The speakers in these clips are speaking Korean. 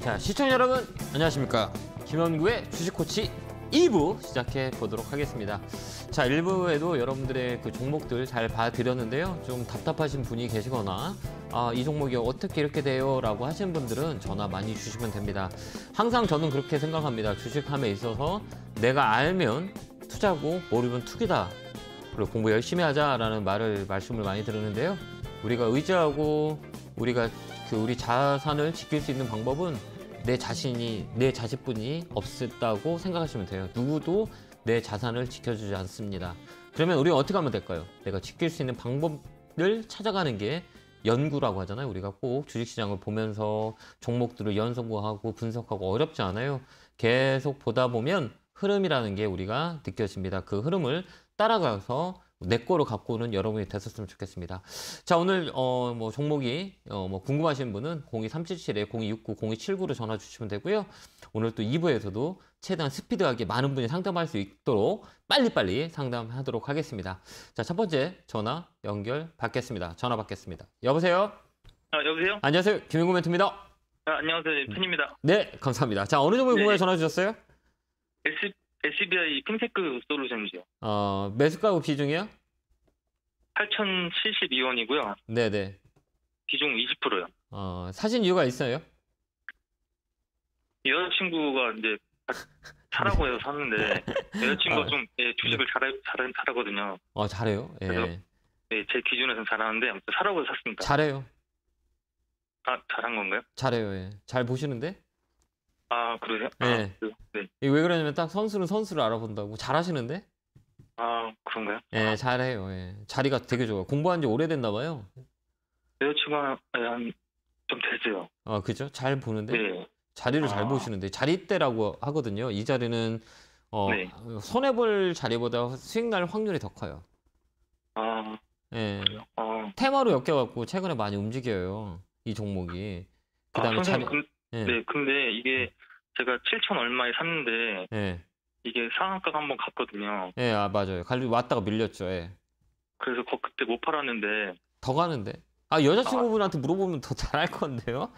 자, 시청자 여러분 안녕하십니까. 김원구의 주식코치 2부 시작해 보도록 하겠습니다. 자, 1부에도 여러분들의 그 종목들 잘 봐드렸는데요. 좀 답답하신 분이 계시거나 아, 이 종목이 어떻게 이렇게 돼요? 라고 하시는 분들은 전화 많이 주시면 됩니다. 항상 저는 그렇게 생각합니다. 주식함에 있어서 내가 알면 투자고 모르면 투기다. 그리고 공부 열심히 하자라는 말을 말씀을 많이 들었는데요. 우리가 의지하고 우리가 그 우리 자산을 지킬 수 있는 방법은 내 자신이 내 자식분이 없었다고 생각하시면 돼요. 누구도 내 자산을 지켜주지 않습니다. 그러면 우리가 어떻게 하면 될까요? 내가 지킬 수 있는 방법을 찾아가는 게 연구라고 하잖아요. 우리가 꼭 주식시장을 보면서 종목들을 연구하고 분석하고 어렵지 않아요. 계속 보다 보면 흐름이라는 게 우리가 느껴집니다. 그 흐름을 따라가서 내 거로 갖고는 오 여러분이 됐었으면 좋겠습니다. 자, 오늘 어, 뭐 종목이 어, 뭐 궁금하신 분은 0 2 3 7 7 0269, 0279로 전화 주시면 되고요. 오늘 또 2부에서도 최대한 스피드하게 많은 분이 상담할 수 있도록 빨리빨리 상담하도록 하겠습니다. 자, 첫 번째 전화 연결 받겠습니다. 전화 받겠습니다. 여보세요? 아, 여보세요? 안녕하세요. 김영구 멘트입니다. 아, 안녕하세요. 예, 팬입니다. 네, 감사합니다. 자, 어느 종목에 네. 네. 전화 주셨어요? SBI 핀테크 솔루션이죠. 어, 매수가고 비중이요? 8,072원이고요. 네네. 비중 20%요. 어, 사신 이유가 있어요? 여자친구가 이제 사라고 해서 샀는데 네. 여자친구가 아, 좀 예, 주식을 네. 잘, 잘, 잘하거든요. 어, 잘해요? 예. 그래서, 예, 제 기준에서는 잘하는데 아무튼 사라고 해서 샀습니다. 잘해요. 아, 잘한 건가요? 잘해요. 예. 잘 보시는데? 아, 그러세요? 네. 아, 그, 네. 왜 그러냐면 딱 선수는 선수를 알아본다고. 잘하시는데? 아 그런가요? 예, 잘해요. 예. 자리가 되게 좋아. 공부한 지 오래됐나 봐요. 여자친구가 한좀되세 아, 그죠? 잘 보는데 네. 자리를 잘 아. 보시는데 자리대라고 하거든요. 이 자리는 어, 네. 손해 볼 자리보다 수익 날 확률이 더 커요. 아, 예. 그 아, 테마로 엮여 갖고 최근에 많이 움직여요. 이 종목이. 그다음에 자 아, 선생님, 근- 그- 예. 네, 근데 이게 음. 제가 7천 얼마에 샀는데 예. 이게 상한가 한 번 갔거든요. 예, 아 맞아요. 갈리 왔다가 밀렸죠. 예. 그래서 거 그때 못 팔았는데 더 가는데. 아 여자친구분한테 아. 물어보면 더 잘할 건데요.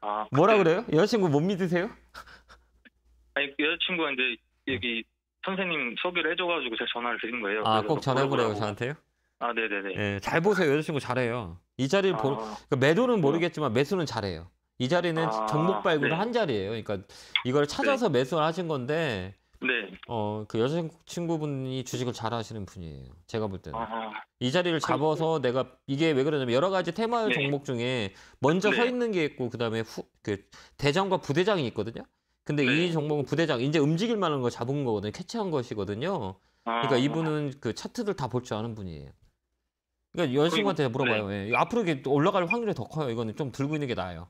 아 그때- 뭐라 그래요? 여자친구 못 믿으세요? 아니 여자친구가 이제 여기 선생님 소개를 해줘가지고 제가 전화를 드린 거예요. 아꼭 전화해보래요 라고 저한테요. 아 네네네. 예, 잘 보세요. 여자친구 잘해요. 이 자리를 보 아, 그 매도는 어. 모르겠지만 매수는 잘해요. 이 자리는 아, 정목 발굴 네. 한 자리예요. 그러니까 이걸 찾아서 네. 매수를 하신 건데 네. 어, 그 여자친구분이 주식을 잘 하시는 분이에요. 제가 볼 때는. 아, 이 자리를 잡아서 내가 이게 왜 그러냐면 여러 가지 테마 네. 종목 중에 먼저 네. 서 있는 게 있고 그다음에 후, 그 대장과 부대장이 있거든요. 근데 네. 이 종목은 부대장 이제 움직일 만한 걸 잡은 거거든요. 캐치한 것이거든요. 그러니까 아. 이분은 그 차트들 다 볼 줄 아는 분이에요. 그러니까 여자친구한테 물어봐요. 네. 예. 앞으로 이게 올라갈 확률이 더 커요. 이거는 좀 들고 있는 게 나아요.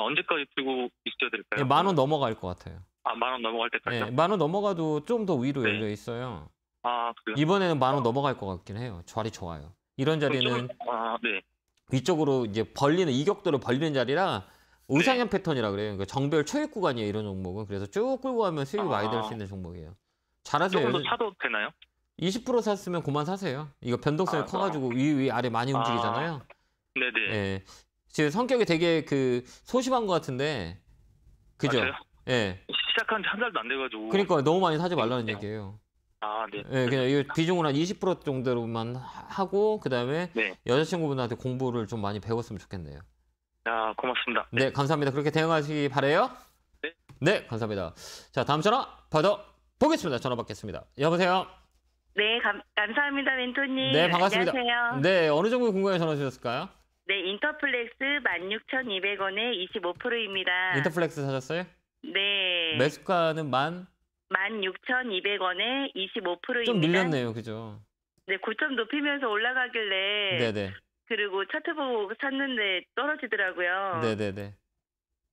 아, 언제까지 들고 있어야 될까요? 예, 만원 넘어갈 것 같아요. 아, 만원 넘어갈 때까지요? 예, 만원 넘어가도 좀 더 위로 네. 열려 있어요. 아, 그래요? 이번에는 만원 넘어갈 것 같긴 해요. 자리 좋아요. 이런 그 자리는 아, 네. 위쪽으로 이제 벌리는 이격도로 벌리는 자리라 네. 우상향 네. 패턴이라 그래요. 그러니까 정별 초입 구간이에요. 이런 종목은 그래서 쭉 끌고 가면 수익이 아. 많이 될 수 있는 종목이에요. 잘하세요. 조금 더차도 되나요? 20% 샀으면 그만 사세요. 이거 변동성이 아, 커가지고 아. 위, 위, 아래 많이 아. 움직이잖아요. 네네. 예. 지금 성격이 되게 그 소심한 것 같은데 그죠? 아, 예. 시작한 지 한 달도 안 돼가지고. 그러니까 너무 많이 사지 말라는 네. 얘기예요. 아, 네. 예, 그냥 이 비중을 한20% 정도로만 하고 그다음에 네. 여자친구분한테 공부를 좀 많이 배웠으면 좋겠네요. 아, 고맙습니다. 네, 네 감사합니다. 그렇게 대응하시기 바래요. 네. 네, 감사합니다. 자, 다음 전화 받아 보겠습니다. 전화 받겠습니다. 여보세요. 네, 감, 감사합니다, 멘토님. 네, 반갑습니다. 안녕하세요. 네, 어느 정도 궁금해 전화 주셨을까요? 네, 인터플렉스 16,200원에 25%입니다. 인터플렉스 사셨어요? 네. 매수가는 만? 16,200원에 25%입니다. 좀 밀렸네요, 그죠? 네, 고점 높이면서 올라가길래. 네네. 그리고 차트 보고 샀는데 떨어지더라고요. 네네네.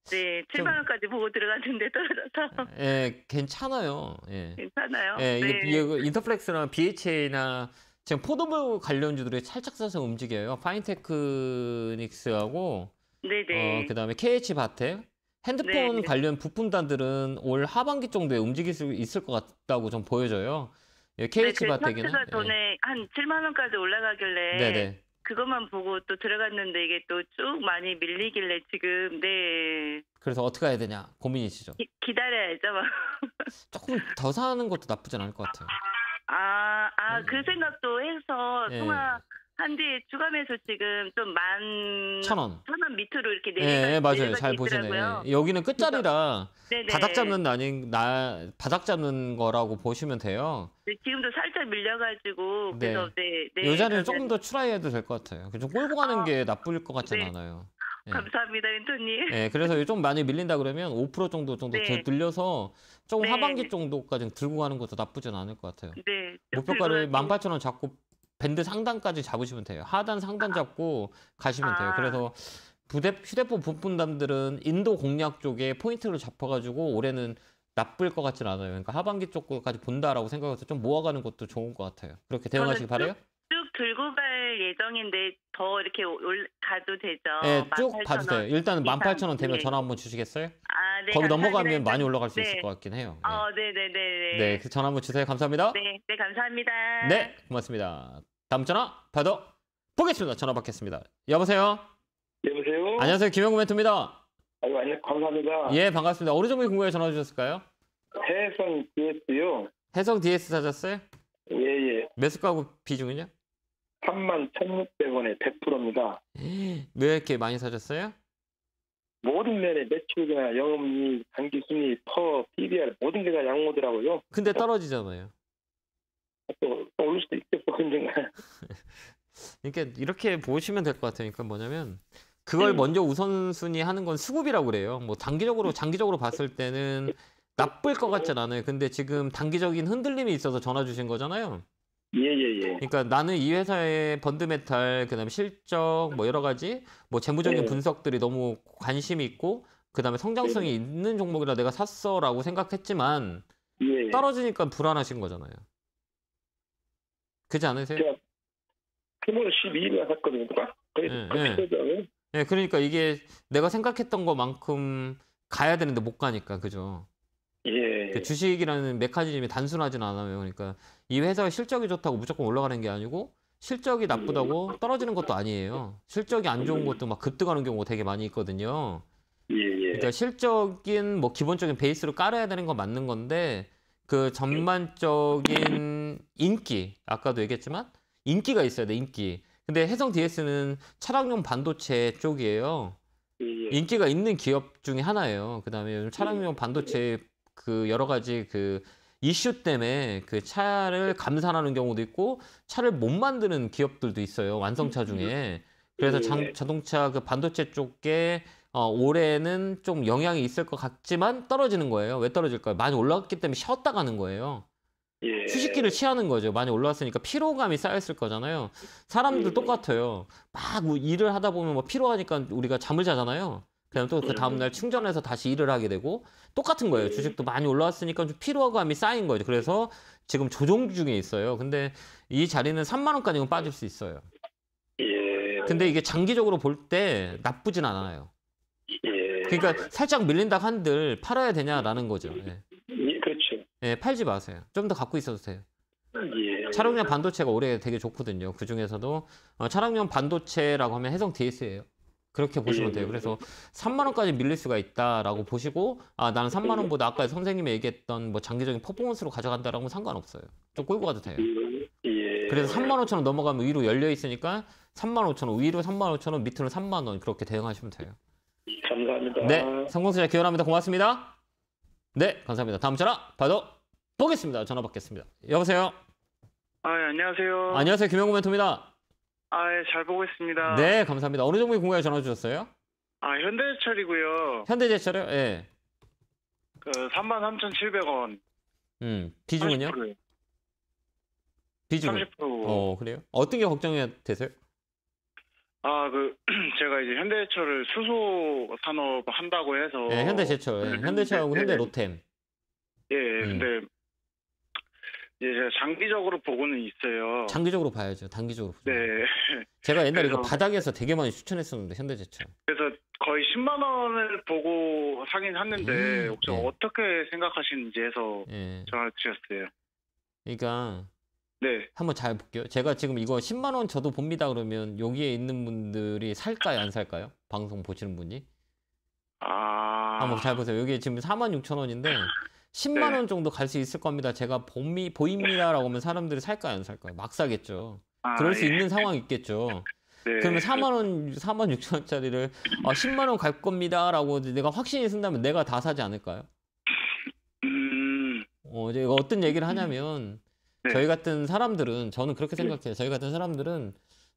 네, 7만 원까지 보고 들어갔는데 떨어져서. 예, 괜찮아요. 예. 괜찮아요. 예, 이게, 네. 이게 인터플렉스랑 BHA나 지금 포드볼 관련주들이 살짝살서 움직여요. 파인테크닉스하고 어, 그다음에 KH 바텍 핸드폰 네네. 관련 부품단들은 올 하반기 정도에 움직일 수 있을 것 같다고 좀 보여져요. 예, KH 네, 바텍이나 그 예. 전에 예. 한 7만 원까지 올라가길래 네네. 그것만 보고 또 들어갔는데 이게 또 쭉 많이 밀리길래 지금 네. 그래서 어떻게 해야 되냐 고민이시죠? 기, 기다려야죠. 조금 더 사는 것도 나쁘진 않을 것 같아요. 아, 아, 음. 그 생각도 해서 예. 통화 한뒤 추가해서 지금 좀 만, 천 원. 천원 밑으로 이렇게 예, 내려가 예, 맞아요. 잘 보시네. 요 예, 여기는 끝자리라 바닥 잡는 난이, 나, 바닥 잡는 거라고 보시면 돼요. 네, 지금도 살짝 밀려가지고. 네. 그래서 네. 네, 네. 이 자리는 조금 더 추라이해도 될 것 같아요. 좀꼴고 가는 아, 게 나쁠 것 같진 네. 않아요. 예. 감사합니다, 윈터님. 네, 그래서 좀 많이 밀린다 그러면 5% 정도 정도 네. 늘려서 조금 네. 하반기 정도까지 들고 가는 것도 나쁘진 않을 것 같아요. 네. 목표가를 18,000원 잡고 밴드 상단까지 잡으시면 돼요. 하단 상단 잡고 아. 가시면 돼요. 아. 그래서 부대, 휴대폰 부품담들은 인도 공략 쪽에 포인트를 잡혀가지고 올해는 나쁠 것 같진 않아요. 그러니까 하반기 쪽까지 본다라고 생각해서 좀 모아가는 것도 좋은 것 같아요. 그렇게 대응하시기 바래요? 쭉 들고 가야 예정인데 더 이렇게 올, 가도 되죠? 네, 쭉 봐주세요. 일단 18,000원 되면 네. 전화 한번 주시겠어요? 아, 네. 거기 넘어가면 많이 올라갈 수 네. 있을 것 같긴 해요. 네. 어, 네네네. 네, 네, 네. 네, 그 전화 한번 주세요. 감사합니다. 네, 네, 감사합니다. 네, 고맙습니다. 다음 전화 받아 보겠습니다. 전화 받겠습니다. 여보세요? 여보세요? 안녕하세요. 김영구 멘트입니다 아유, 안녕. 감사합니다. 예, 반갑습니다. 어느 종류 궁금해 전화 주셨을까요? 해성 DS요. 해성 DS 찾았어요 예, 예. 몇숟가고비중이냐 3만 1,600원에 100%입니다. 왜 이렇게 많이 사셨어요? 모든 면에 매출이나 영업이익, 단기순이, 퍼, PBR 모든 게 다 양호더라고요. 근데 어? 떨어지잖아요. 또 오를 수도 있겠고 언젠가. 그러니까 이렇게 보시면 될 것 같아요. 그러니까 뭐냐면 그걸 네. 먼저 우선순위 하는 건 수급이라고 그래요. 뭐 단기적으로 장기적으로 봤을 때는 나쁠 것 같진 않아요. 근데 지금 단기적인 흔들림이 있어서 전화 주신 거잖아요. 예예예. 예, 예. 그러니까 나는 이 회사의 번드메탈 그다음에 실적 뭐 여러 가지 뭐 재무적인 예. 분석들이 너무 관심이 있고 그다음에 성장성이 네. 있는 종목이라 내가 샀어라고 생각했지만 예. 떨어지니까 불안하신 거잖아요. 그지 않으세요? 제가 12일에 샀거든요. 그래서 그 예, 예. 예. 그러니까 이게 내가 생각했던 것만큼 가야 되는데 못 가니까 그죠? 예. 그러니까 주식이라는 메커니즘이 단순하지는 않아요. 그러니까 이 회사가 실적이 좋다고 무조건 올라가는 게 아니고 실적이 예. 나쁘다고 예. 떨어지는 것도 아니에요. 실적이 안 좋은 음. 것도 막 급등하는 경우가 되게 많이 있거든요. 예, 예, 그러니까 실적인 뭐 기본적인 베이스로 깔아야 되는 건 맞는 건데 그 전반적인 인기 아까도 얘기했지만 인기가 있어야 돼 인기. 근데 해성 DS는 차량용 반도체 쪽이에요. 예, 인기가 있는 기업 중에 하나예요. 그다음에 음. 차량용 반도체 그 여러 가지 그 이슈 때문에 그 차를 감산하는 경우도 있고 차를 못 만드는 기업들도 있어요. 완성차 음, 음. 중에. 그래서 예, 장, 예. 자동차 그 반도체 쪽에 어, 올해는 좀 영향이 있을 것 같지만 떨어지는 거예요. 왜 떨어질까요? 많이 올라갔기 때문에 쉬었다 가는 거예요. 예. 휴식기를 취하는 거죠. 많이 올라왔으니까 피로감이 쌓였을 거잖아요. 사람들 음. 똑같아요. 막 일을 하다 보면 뭐 피로하니까 우리가 잠을 자잖아요. 그냥 또그 네, 네. 다음날 충전해서 다시 일을 하게 되고 똑같은 거예요. 주식도 많이 올라왔으니까 좀 피로감이 쌓인 거죠. 그래서 지금 조정 중에 있어요. 근데 이 자리는 3만 원까지는 빠질 수 있어요. 예. 근데 이게 장기적으로 볼 때 나쁘진 않아요. 예. 그러니까 살짝 밀린다 한들 팔아야 되냐라는 거죠. 예. 예 그렇죠. 예, 팔지 마세요. 좀 더 갖고 있어도 돼요. 예. 차량용 반도체가 올해 되게 좋거든요. 그 중에서도 어, 차량용 반도체라고 하면 해성 DS예요. 그렇게 보시면 돼요. 그래서 3만 원까지 밀릴 수가 있다라고 보시고 아 나는 3만 원보다 아까 선생님이 얘기했던 뭐 장기적인 퍼포먼스로 가져간다라고 는 상관없어요. 좀 끌고 가도 돼요. 그래서 3만 5천 원 넘어가면 위로 열려 있으니까 3만 5천 원 위로 3만 5천 원 밑으로 3만 원 그렇게 대응하시면 돼요. 감사합니다. 네, 성공투자 기원합니다. 고맙습니다. 네, 감사합니다. 다음 전화 봐도 보겠습니다. 전화 받겠습니다. 여보세요. 아, 네, 안녕하세요. 안녕하세요. 김영구 멘토입니다. 아, 예, 잘 보고 있습니다. 네, 감사합니다. 어느 정도의 공금해 전화 주셨어요? 아, 현대제철이고요. 현대제철이요? 예. 그 33,700원. 음, 비중은요? 30%. 비중은? 30%. 어, 그래요? 어떤 게 걱정이 되세요? 아, 그 제가 이제 현대제철을 수소 산업 한다고 해서 예, 현대제철. 예, 네, 현대제철하고 현대로템. 예, 예, 예. 음. 근데 예, 장기적으로 보고는 있어요. 장기적으로 봐야죠. 단기적으로 보죠. 네. 제가 옛날에 그래서, 이거 그 바닥에서 되게 많이 추천했었는데 현대제철. 그래서 거의 10만 원을 보고 사긴 샀는데 음, 혹시 네. 어떻게 생각하시는지 해서 예. 전화 를드렸어요 그러니까 네. 한번 잘 볼게요. 제가 지금 이거 10만 원 저도 봅니다 그러면 여기에 있는 분들이 살까요, 안 살까요? 방송 보시는 분이? 아. 한번 잘 보세요. 여기 지금 4만 6천 원인데 10만 원 정도 갈 수 있을 겁니다. 제가 봄이 보입니다라고 하면 사람들이 살까요, 안 살까요? 막 사겠죠. 아, 그럴 수 예. 있는 상황이 있겠죠. 네. 그러면 4만 그렇죠. 원, 4만 6천 원짜리를 아, 어, 10만 원 갈 겁니다라고 내가 확신이 쓴다면 내가 다 사지 않을까요? 음. 어, 이제 이거 어떤 얘기를 하냐면 네. 저희 같은 사람들은 저는 그렇게 네. 생각해요. 저희 같은 사람들은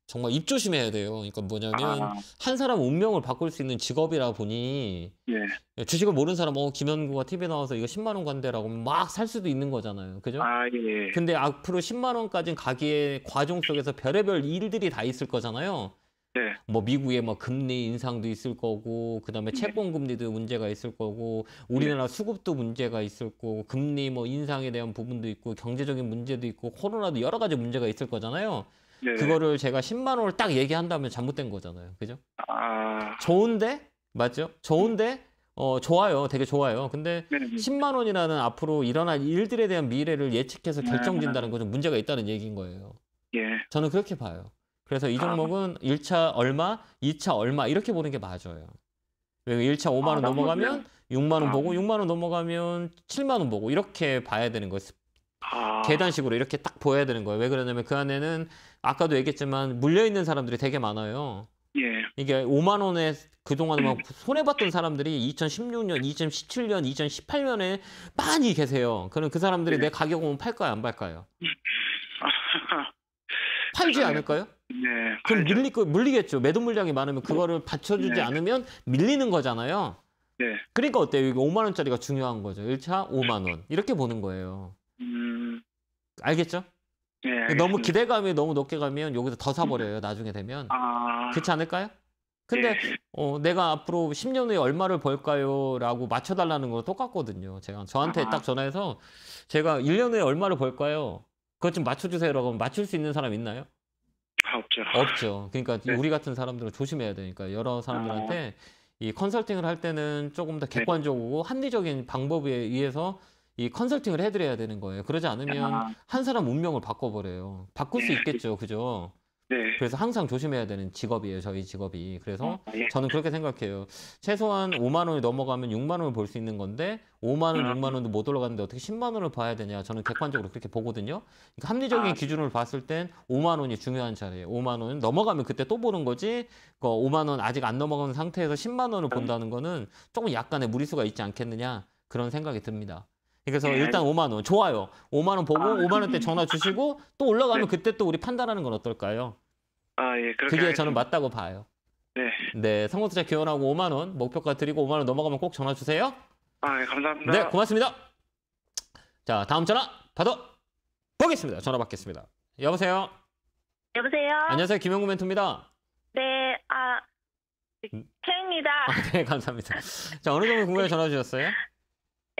정말 입조심해야 돼요. 그러니까 뭐냐면 아. 한 사람 운명을 바꿀 수 있는 직업이라 보니 예. 예 주식을 모르는 사람 어 김현구가 TV에 나와서 이거 10만 원 관대라고 막 살 수도 있는 거잖아요. 그죠? 아, 예. 예. 근데 앞으로 10만 원까지 가기에 과정 속에서 별의별 일들이 다 있을 거잖아요. 네. 뭐 미국의 뭐 금리 인상도 있을 거고 그다음에 네. 채권 금리도 문제가 있을 거고 우리나라 네. 수급도 문제가 있을 거고 금리 뭐 인상에 대한 부분도 있고 경제적인 문제도 있고 코로나도 여러 가지 문제가 있을 거잖아요. 네. 그거를 제가 10만 원을 딱 얘기한다면 잘못된 거잖아요. 그죠? 아... 좋은데? 맞죠? 좋은데? 어, 좋아요. 되게 좋아요. 근데 네. 10만 원이라는 앞으로 일어날 일들에 대한 미래를 예측해서 결정진다는 것은 음. 문제가 있다는 얘기인 거예요. 예. 저는 그렇게 봐요. 그래서 이 종목은 아. 1차 얼마, 2차 얼마 이렇게 보는 게 맞아요. 1차 5만 원 아, 넘어가면 6만 원 아. 보고 6만 원 넘어가면 7만 원 보고 이렇게 봐야 되는 거예요. 아. 계단식으로 이렇게 딱 보여야 되는 거예요. 왜 그러냐면 그 안에는 아까도 얘기했지만 물려 있는 사람들이 되게 많아요. 예. 이게 5만 원에 그동안 막 손해 봤던 사람들이 2016년, 2017년, 2018년에 많이 계세요. 그럼 그 사람들이 예. 내 가격 오면 팔까요, 안 팔까요? 팔지 않을까요? 네. 그럼 밀리 물리겠죠. 매도 물량이 많으면 그거를 네. 받쳐주지 네. 않으면 밀리는 거잖아요. 네. 그러니까 어때요? 이게 5만 원짜리가 중요한 거죠. 1차 5만 원 이렇게 보는 거예요. 음. 알겠죠? 네, 너무 기대감이 너무 높게 가면 여기서 더 사버려요. 나중에 되면. 아... 그렇지 않을까요? 근데 네. 어, 내가 앞으로 10년 후에 얼마를 벌까요? 라고 맞춰달라는 거 똑같거든요. 제가 저한테 아... 딱 전화해서 제가 1년 후에 얼마를 벌까요? 그것 좀 맞춰주세요. 라고 하면 맞출 수 있는 사람 있나요? 아, 없죠. 없죠. 그러니까 네. 우리 같은 사람들은 조심해야 되니까 여러 사람들한테 아... 이 컨설팅을 할 때는 조금 더 네. 객관적이고 합리적인 방법에 의해서 이 컨설팅을 해드려야 되는 거예요. 그러지 않으면 아. 한 사람 운명을 바꿔버려요. 바꿀 수 네, 있겠죠, 그죠? 네. 그래서 항상 조심해야 되는 직업이에요, 저희 직업이. 그래서 아, 예. 저는 그렇게 생각해요. 최소한 5만 원이 넘어가면 6만 원을 볼 수 있는 건데 5만 원, 아. 6만 원도 못 올라갔는데 어떻게 10만 원을 봐야 되냐? 저는 객관적으로 그렇게 보거든요. 그러니까 합리적인 아. 기준을 봤을 땐 5만 원이 중요한 자리예요 5만 원 넘어가면 그때 또 보는 거지. 그 5만 원 아직 안 넘어간 상태에서 10만 원을 음. 본다는 거는 조금 약간의 무리수가 있지 않겠느냐 그런 생각이 듭니다. 그래서 네. 일단 5만 원 좋아요. 5만 원 보고 아, 5만 원대 전화 주시고 또 올라가면 네. 그때 또 우리 판단하는 건 어떨까요? 아 예, 그렇게 그게 하겠습니다. 저는 맞다고 봐요. 네. 네, 성공투자 기원하고 5만 원 목표가 드리고 5만 원 넘어가면 꼭 전화 주세요. 아, 예, 감사합니다. 네, 고맙습니다. 자, 다음 전화 받아 보겠습니다. 전화 받겠습니다. 여보세요. 여보세요. 안녕하세요, 김영구 멘트입니다 네, 아, 최입니다. 음. 아, 네, 감사합니다. 자, 어느 정도 궁금해 전화 주셨어요?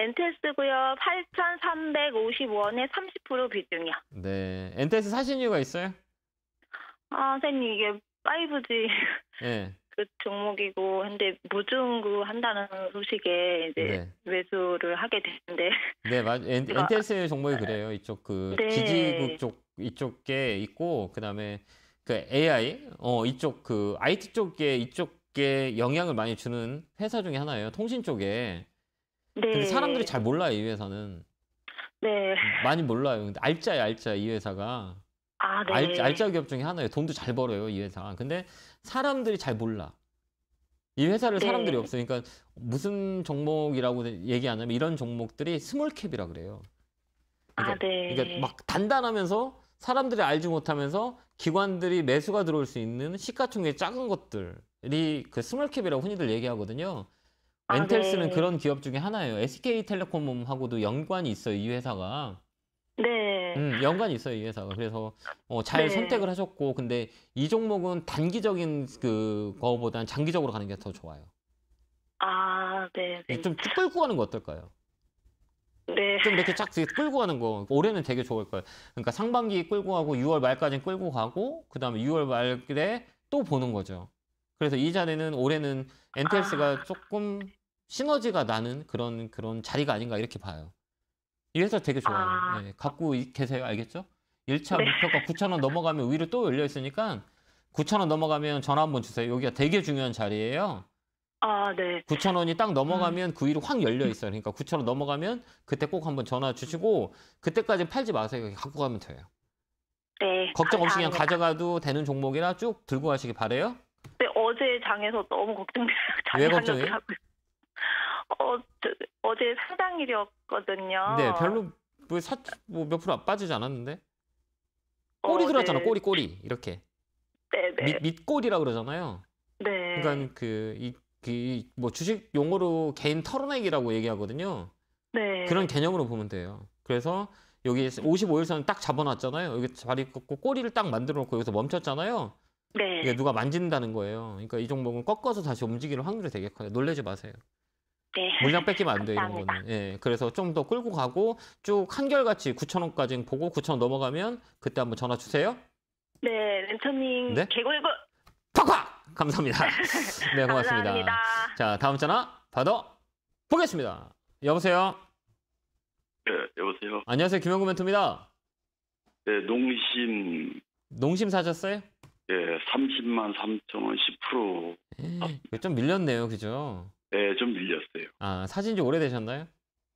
엔테스 구역 8 3 5 5원에30% 비중이요. 네. 엔테스 사신 이유가 있어요? 아, 선생님, 이게 5G 예. 네. 그 종목이고, 근데 무중구 한다는 소식에 이제 네. 매수를 하게 됐는데. 네, 맞, 엔, 엔테스 종목이 그래요. 이쪽 그 네. 지지국 쪽, 이쪽 에 있고, 그 다음에 그 AI, 어, 이쪽 그 IT 쪽에 이쪽 게 영향을 많이 주는 회사 중에 하나예요. 통신 쪽에. 네. 근데 사람들이 잘 몰라요 이 회사는. 네. 많이 몰라요. 근데 알짜야 알짜 이 회사가. 아, 네. 알, 알짜 기업 중에 하나예요. 돈도 잘 벌어요 이 회사. 근데 사람들이 잘 몰라. 이 회사를 네. 사람들이 없으니까 그러니까 무슨 종목이라고 얘기 안 하면 이런 종목들이 스몰캡이라 그래요. 아, 그러니까, 아, 네. 그러니까 막 단단하면서 사람들이 알지 못하면서 기관들이 매수가 들어올 수 있는 시가총액 작은 것들이 그 스몰캡이라고 흔히들 얘기하거든요. 엔텔스는 아, 네. 그런 기업 중에 하나예요. SK텔레콤하고도 연관이 있어요. 이 회사가. 네. 음, 연관이 있어요, 이 회사가. 그래서 어, 잘 네. 선택을 하셨고, 근데 이 종목은 단기적인 그 거보다는 장기적으로 가는 게 더 좋아요. 아, 네. 네. 좀 끌고 가는 거 어떨까요? 네. 좀 이렇게 쫙 끌고 가는 거. 올해는 되게 좋을 거예요. 그러니까 상반기 끌고 가고 6월 말까지는 끌고 가고 그다음에 6월 말에 또 보는 거죠. 그래서 이 자리는 올해는 엔텔스가 아... 조금 시너지가 나는 그런 그런 자리가 아닌가 이렇게 봐요. 이 회사 되게 좋아요. 아... 네, 갖고 계세요. 알겠죠? 1차 네. 목표가 9천원 넘어가면 위로 또 열려 있으니까 9천원 넘어가면 전화 한번 주세요. 여기가 되게 중요한 자리예요. 아, 네. 9,000원이 딱 넘어가면 음. 그 위로 확 열려 있어요. 그러니까 9,000원 넘어가면 그때 꼭 한번 전화 주시고 그때까지 팔지 마세요. 갖고 가면 돼요. 네. 걱정 없이 그냥 가져가도 되는 종목이라 쭉 들고 가시기 바래요. 네, 어제 장에서 너무 걱정돼요. 왜 걱정해요? 어, 어제 사당일이었거든요 네, 별로 뭐사뭐몇 프로 빠지지 않았는데 꼬리 어, 들어갔잖아, 네. 꼬리 꼬리 이렇게. 네, 네. 밑, 밑꼬리라 그러잖아요. 네. 그러니까 그이 그, 그 뭐 주식 용어로 개인 털어내기라고 얘기하거든요. 네. 그런 개념으로 보면 돼요. 그래서 여기 55일선 딱 잡아놨잖아요. 여기 자리 꺾고 꼬리를 딱 만들어 놓고 여기서 멈췄잖아요. 네. 이게 누가 만진다는 거예요. 그러니까 이 종목은 꺾어서 다시 움직이는 확률이 되게 커요. 놀래지 마세요. 네. 물량 뺏기면 안 돼 이런 거는. 예. 그래서 좀 더 끌고 가고 쭉 한결같이 9,000원까지 보고 9,000원 넘어가면 그때 한번 전화 주세요. 네, 랜터님 네? 개골고 팍팍 감사합니다. 네, 고맙습니다. 감사합니다. 자, 다음 전화 받아 보겠습니다. 여보세요. 네, 여보세요. 안녕하세요. 김영구 멘트입니다 네, 농심 농심 사셨어요? 예, 30만 3 0원 10%. 에이, 좀 밀렸네요, 그죠? 네, 좀 밀렸어요. 아, 사진 지 오래되셨나요?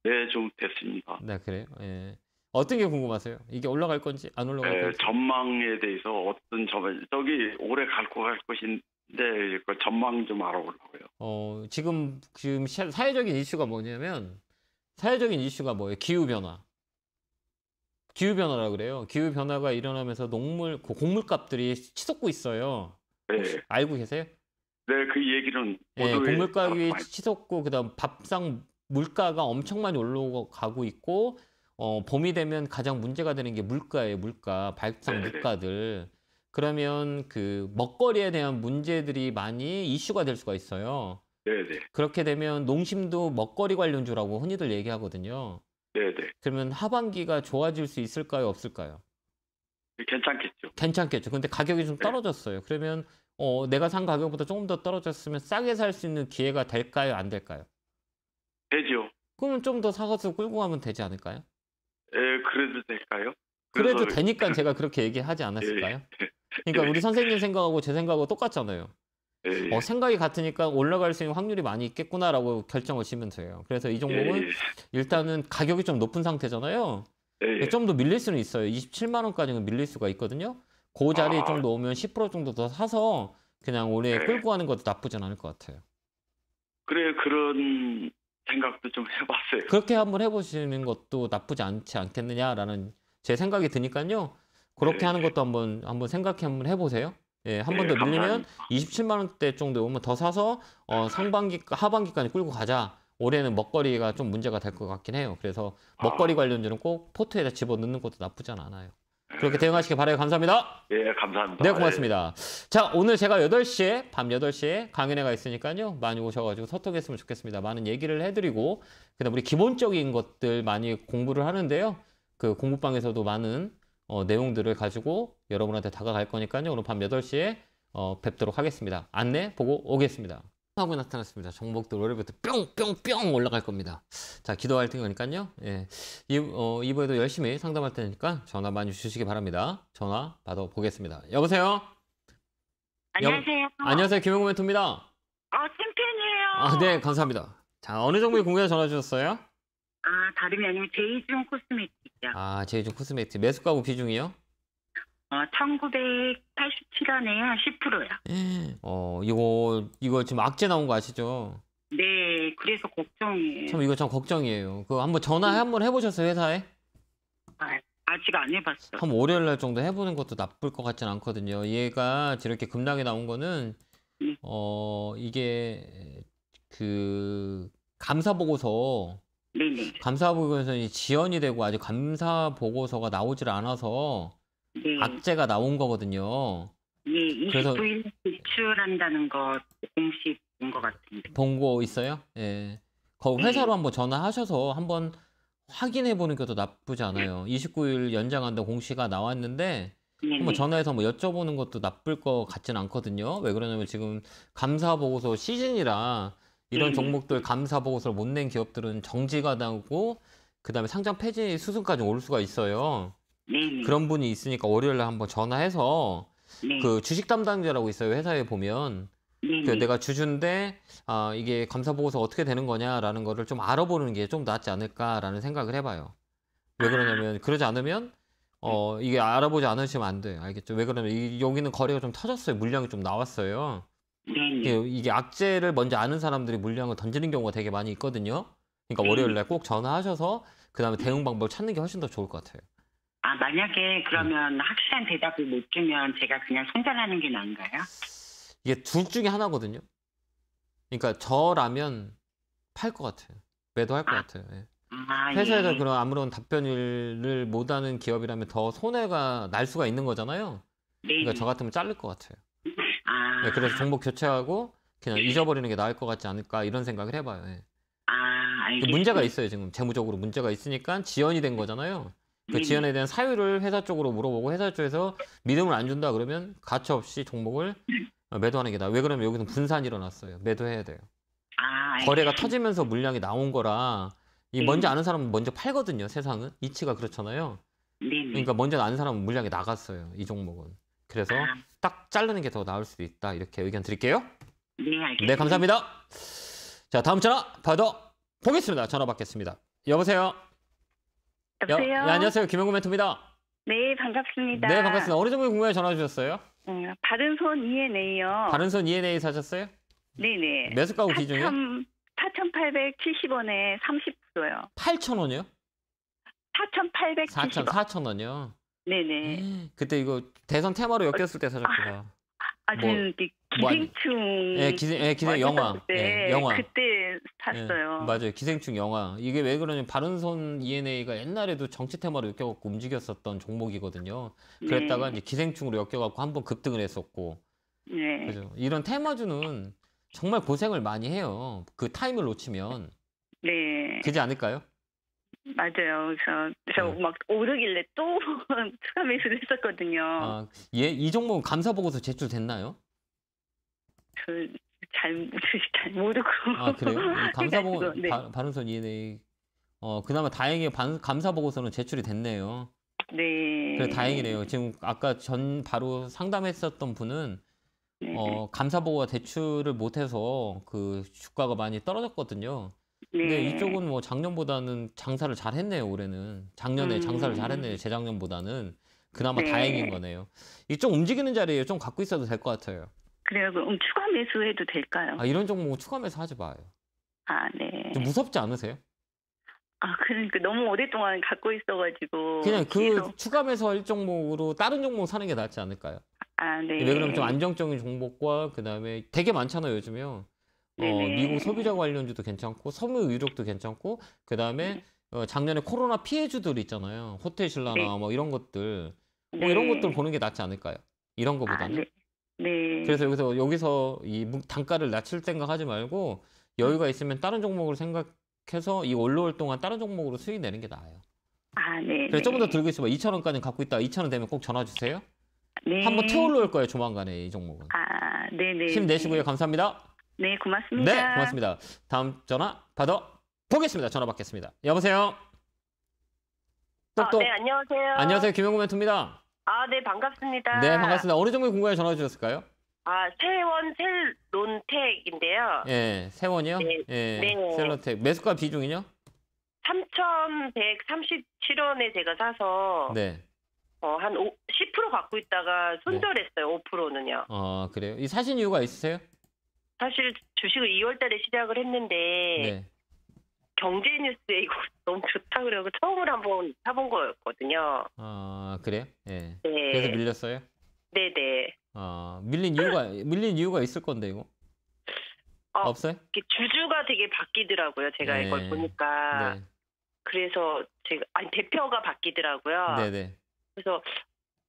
네, 좀 됐습니다. 네, 그래요. 예. 어떤 게 궁금하세요? 이게 올라갈 건지 안 올라갈 네, 건지. 전망에 대해서 어떤 점 저기 오래 갈고 갈 것인데 그 전망 좀 알아보려고요. 어, 지금 지금 사회적인 이슈가 뭐냐면 사회적인 이슈가 뭐예요? 기후 변화. 기후 변화라 그래요. 기후 변화가 일어나면서 농물 곡물값들이 치솟고 있어요. 네. 알고 계세요? 네, 그 얘기는 예, 곡물가격이 치솟고 그다음 밥상 물가가 엄청 많이 올라가고 있고 어, 봄이 되면 가장 문제가 되는 게 물가예요, 물가. 발상 네네. 물가들. 그러면 그 먹거리에 대한 문제들이 많이 이슈가 될 수가 있어요. 네네. 네. 그렇게 되면 농심도 먹거리 관련주라고 흔히들 얘기하거든요. 네네. 네. 그러면 하반기가 좋아질 수 있을까요, 없을까요? 괜찮겠죠. 괜찮겠죠. 근데 가격이 좀 네. 떨어졌어요. 네. 그러면 어, 내가 산 가격보다 조금 더 떨어졌으면 싸게 살 수 있는 기회가 될까요? 안 될까요? 되죠. 그러면 좀 더 사가서 끌고 가면 되지 않을까요? 예, 그래도 될까요? 그래서... 그래도 되니까 제가 그렇게 얘기하지 않았을까요? 예, 예. 그러니까 예. 우리 선생님 생각하고 제 생각하고 똑같잖아요. 어, 생각이 같으니까 올라갈 수 있는 확률이 많이 있겠구나라고 결정을 시면 돼요. 그래서 이 종목은 일단은 가격이 좀 높은 상태잖아요. 좀 더 밀릴 수는 있어요. 27만 원까지는 밀릴 수가 있거든요. 그 자리에 아. 좀 놓으면 10% 정도 더 사서 그냥 올해 네. 끌고 가는 것도 나쁘진 않을 것 같아요. 그래 그런 생각도 좀 해봤어요. 그렇게 한번 해보시는 것도 나쁘지 않지 않겠느냐라는 제 생각이 드니까요. 그렇게 네. 하는 것도 한번 한번 생각해 한번 해보세요. 예, 한 번더 네, 밀리면 27만 원대 정도 오면 더 사서 어, 상반기 하반기까지 끌고 가자. 올해는 먹거리가 좀 문제가 될 것 같긴 해요. 그래서 먹거리 아. 관련주는 꼭 포트에다 집어 넣는 것도 나쁘지 않아요. 그렇게 대응하시길 바라요. 감사합니다. 예, 감사합니다. 네, 네. 고맙습니다. 예. 자, 오늘 제가 8시에, 밤 8시에 강연회가 있으니까요. 많이 오셔가지고 소통했으면 좋겠습니다. 많은 얘기를 해드리고, 그 다음 우리 기본적인 것들 많이 공부를 하는데요. 그 공부방에서도 많은 어, 내용들을 가지고 여러분한테 다가갈 거니까요. 오늘 밤 8시에 어, 뵙도록 하겠습니다. 안내 보고 오겠습니다. 하고 나타났습니다. 종목도 월요일부터 뿅 뿅뿅 올라갈 겁니다. 자, 기도할 테니까요. 예. 이, 어, 이부에도 열심히 상담할 테니까 전화 많이 주시기 바랍니다. 전화 받아보겠습니다. 여보세요? 안녕하세요. 여, 안녕하세요. 김영구 멘토입니다. 어, 찐팬이에요. 아, 네, 감사합니다. 자, 어느 종목에 공개 전화 주셨어요? 아, 다름이 아니면 제이중 코스메틱이요. 아, 제이중 코스메틱. 매수가고 비중이요? 1 9 8 7년에요1 0야 어, 이거, 이거 지금 악재 나온 거 아시죠? 네, 그래서 걱정이에요. 참, 이거 참 걱정이에요. 그 한번 전화 음. 한번 해보셨어요, 회사에? 아, 직안 해봤어요. 한 월요일 날 정도 해보는 것도 나쁠 것 같진 않거든요. 얘가 이렇게 급락이 나온 거는, 네. 어, 이게, 그, 감사 보고서, 네네. 네. 감사 보고서는 지연이 되고 아직 감사 보고서가 나오질 않아서 네. 악재가 나온 거거든요. 예, 29일 제출한다는 거 공식 본것 같은데. 본 거 있어요? 예. 거 음. 회사로 네. 한번 전화하셔서 한번 확인해 보는 것도 나쁘지 않아요. 29일 연장한다 공시가 나왔는데 한번 전화해서 뭐 여쭤보는 것도 나쁠 것 같진 않거든요. 왜 그러냐면 지금 감사 보고서 시즌이라 이런 네. 종목들 감사 보고서를 못 낸 기업들은 정지가 나고 그다음에 상장 폐지 수순까지 올 수가 있어요. 네. 그런 분이 있으니까 월요일 날 한번 전화해서 네그 주식 담당자라고 있어요. 회사에 보면. 네. 그 내가 주주인데 아, 이게 감사 보고서 어떻게 되는 거냐라는 거를 좀 알아보는 게 좀 낫지 않을까라는 생각을 해봐요. 왜 그러냐면 그러지 않으면 어 네. 이게 알아보지 않으시면 안 돼요. 알겠죠? 왜 그러냐면 이, 여기는 거래가 좀 터졌어요. 물량이 좀 나왔어요. 이게, 이게 악재를 먼저 아는 사람들이 물량을 던지는 경우가 되게 많이 있거든요. 그러니까 월요일 날꼭 전화하셔서 그 다음에 대응 방법을 찾는 게 훨씬 더 좋을 것 같아요. 아, 만약에 그러면 음. 확실한 대답을 못 주면 제가 그냥 손절하는 게 나은가요? 이게 둘 중에 하나거든요. 그러니까 저라면 팔 것 같아요. 매도할 것 아. 같아요. 예. 아, 예. 회사에서 예. 그런 아무런 답변을 못하는 기업이라면 더 손해가 날 수가 있는 거잖아요. 그러니까 네. 그러니까 저 같으면 자를 것 같아요. 아. 네, 그래서 종목 교체하고 그냥 네. 잊어버리는 게 나을 것 같지 않을까 이런 생각을 해봐요. 예. 아, 알겠습니다. 문제가 있어요 지금 재무적으로 문제가 있으니까 지연이 된 네. 거잖아요. 그 음. 지연에 대한 사유를 회사 쪽으로 물어보고 회사 쪽에서 믿음을 안 준다 그러면 가차 없이 종목을 어, 매도하는 게다. 나왜 그러면 여기서 분산이 일어났어요. 매도해야 돼요. 아, 거래가 터지면서 물량이 나온 거라 이 음. 먼저 아는 사람은 먼저 팔거든요. 세상은 이치가 그렇잖아요. 그러니까 먼저 아는 사람은 물량이 나갔어요. 이 종목은. 그래서 아. 딱 자르는 게 더 나을 수도 있다. 이렇게 의견 드릴게요. 네, 알겠습니다. 네, 감사합니다. 자, 다음 전화 받아 보겠습니다. 전화 받겠습니다. 여보세요. 여보세요. 여, 예, 안녕하세요. 김영구 멘토입니다. 네, 반갑습니다. 네, 반갑습니다. 어느 정도 궁금해 전화 주셨어요? 음, 네, 바른손 e a 요 바른손 e a 사셨어요? 네네. 매수가구 네. 기준이요? 4,870원에 30%요. 8,000원이요? 4,870원. 4,000원이요? 네네. 그때 이거 대선 테마로 엮였을 때 사셨구나. 아, 아, 저 뭐, 뭐 기생충. 예, 기생, 예, 기생 영화. 봤때 예, 영화. 그때 샀어요. 예, 맞아요. 기생충 영화. 이게 왜 그러냐면 바른손 ENA가 옛날에도 정치 테마로 엮여갖고 움직였었던 종목이거든요. 네. 그랬다가 이제 기생충으로 엮여갖고 한번 급등을 했었고. 네. 그죠. 이런 테마주는 정말 고생을 많이 해요. 그 타임을 놓치면. 네. 그지 않을까요? 맞아요. 그래서, 그래 네. 막 오르길래 또 추가 매수를 했었거든요. 아, 예, 이 종목 감사 보고서 제출됐나요? 저잘 잘 모르고. 아 그래요? 어, 감사 보고 네. 반른선 이해네. 어 그나마 다행히 반, 감사 보고서는 제출이 됐네요. 네. 그래 다행이네요. 지금 아까 전 바로 상담했었던 분은 네. 어 감사 보고가 대출을 못해서 그 주가가 많이 떨어졌거든요. 네. 네. 이쪽은 뭐 작년보다는 장사를 잘 했네요, 올해는. 작년에 음. 장사를 잘 했네요, 재작년보다는. 그나마 네. 다행인 거네요. 이쪽 움직이는 자리에 좀 갖고 있어도 될 것 같아요. 그래요. 그럼 음, 추가 매수해도 될까요? 아, 이런 종목 추가 매수 하지 마요. 아, 네. 좀 무섭지 않으세요? 아, 그러니까 너무 오랫동안 갖고 있어가지고. 그냥 그 계속... 추가 매수할 종목으로 다른 종목 사는 게 낫지 않을까요? 아, 네. 왜 그러면 좀 안정적인 종목과 그 다음에 되게 많잖아요, 요즘에. 어, 미국 소비자 관련주도 괜찮고 섬유 유료도 괜찮고 그 다음에 음. 어, 작년에 코로나 피해주들 있잖아요. 호텔 신라나 네. 뭐 이런 것들 뭐 이런 네. 것들 보는 게 낫지 않을까요? 이런 아, 거보다는. 아, 네. 그래서 여기서 여기서 이 단가를 낮출 생각하지 말고 음. 여유가 있으면 다른 종목을 생각해서 이 올라올 동안 다른 종목으로 수익 내는 게 나아요. 아, 네. 그래서 조금 더 들고 있어봐. 2천 원까지 갖고 있다. 2천 원 되면 꼭 전화 주세요. 네. 한번 태올라올 거예요. 조만간에 이 종목은. 아, 네, 네. 힘 내시고요. 감사합니다. 네, 고맙습니다. 네, 고맙습니다. 다음 전화 받아 보겠습니다. 전화 받겠습니다. 여보세요. 아, 똑똑. 아, 네, 안녕하세요. 안녕하세요. 김영구 멘트입니다 아, 네, 반갑습니다. 네, 반갑습니다. 어느 종류 궁금해 전화 주셨을까요? 아, 세원 셀론텍인데요. 예, 세원이요? 네. 예, 네. 셀론텍. 매수가 비중이요? 3,137원에 제가 사서 네. 어, 한10% 갖고 있다가 손절했어요. 네. 5%는요. 아, 그래요? 이 사신 이유가 있으세요? 사실 주식을 2월달에 시작을 했는데 네. 경제 뉴스에 이거 너무 좋다 그래서 처음으로 한번 사본 거였거든요. 아 그래요? 네. 예. 네. 그래서 밀렸어요? 네네. 아 밀린 이유가 밀린 이유가 있을 건데 이거. 어, 없어요? 주주가 되게 바뀌더라고요. 제가 네. 이걸 보니까. 네. 그래서 제가 아니 대표가 바뀌더라고요. 네네. 그래서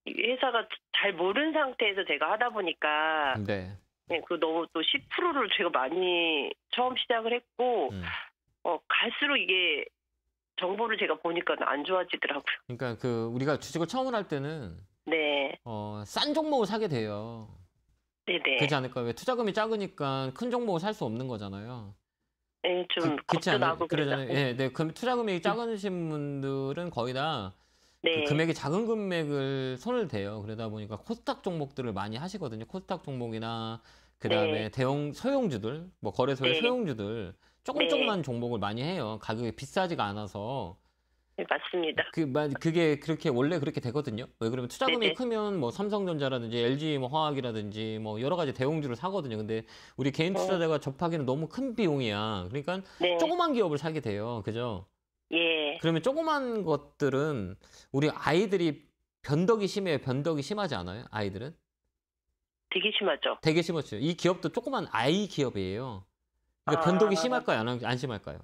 회사가 잘 모르는 상태에서 제가 하다 보니까 네. 네, 그 너무 또 10%를 제가 많이 처음 시작을 했고, 음. 어, 갈수록 이게 정보를 제가 보니까 안 좋아지더라고요. 그러니까 그 우리가 주식을 처음으할 때는 네. 어, 싼 종목을 사게 돼요. 네네. 네. 그렇지 않을까? 왜 투자금이 작으니까 큰 종목을 살 수 없는 거잖아요. 네, 좀 그, 겁도 나고 그러잖아요. 예, 네, 네. 그럼 투자금이 작으신 분들은 거의 다그 네. 그 금액이 작은 금액을 손을 대요. 그러다 보니까 코스닥 종목들을 많이 하시거든요. 코스닥 종목이나 그다음에 네. 대형 소형주들, 뭐 거래소의 네. 소형주들 조금 네. 조금만 종목을 많이 해요. 가격이 비싸지가 않아서. 네, 맞습니다. 그, 그게 그렇게 원래 그렇게 되거든요. 왜 그러면 투자금이 크면 뭐 삼성전자라든지 LG 뭐 화학이라든지 뭐 여러 가지 대형주를 사거든요. 근데 우리 개인 네. 투자자가 네. 접하기는 너무 큰 비용이야. 그러니까 네. 조그만 기업을 사게 돼요. 그죠? 예. 그러면 조그만 것들은 우리 아이들이 변덕이 심해요. 변덕이 심하지 않아요? 아이들은? 되게 심하죠. 되게 심하죠. 이 기업도 조그만 아이 기업이에요. 그러니까 아... 변덕이 아, 아. 심할까요? 안, 안 심할까요?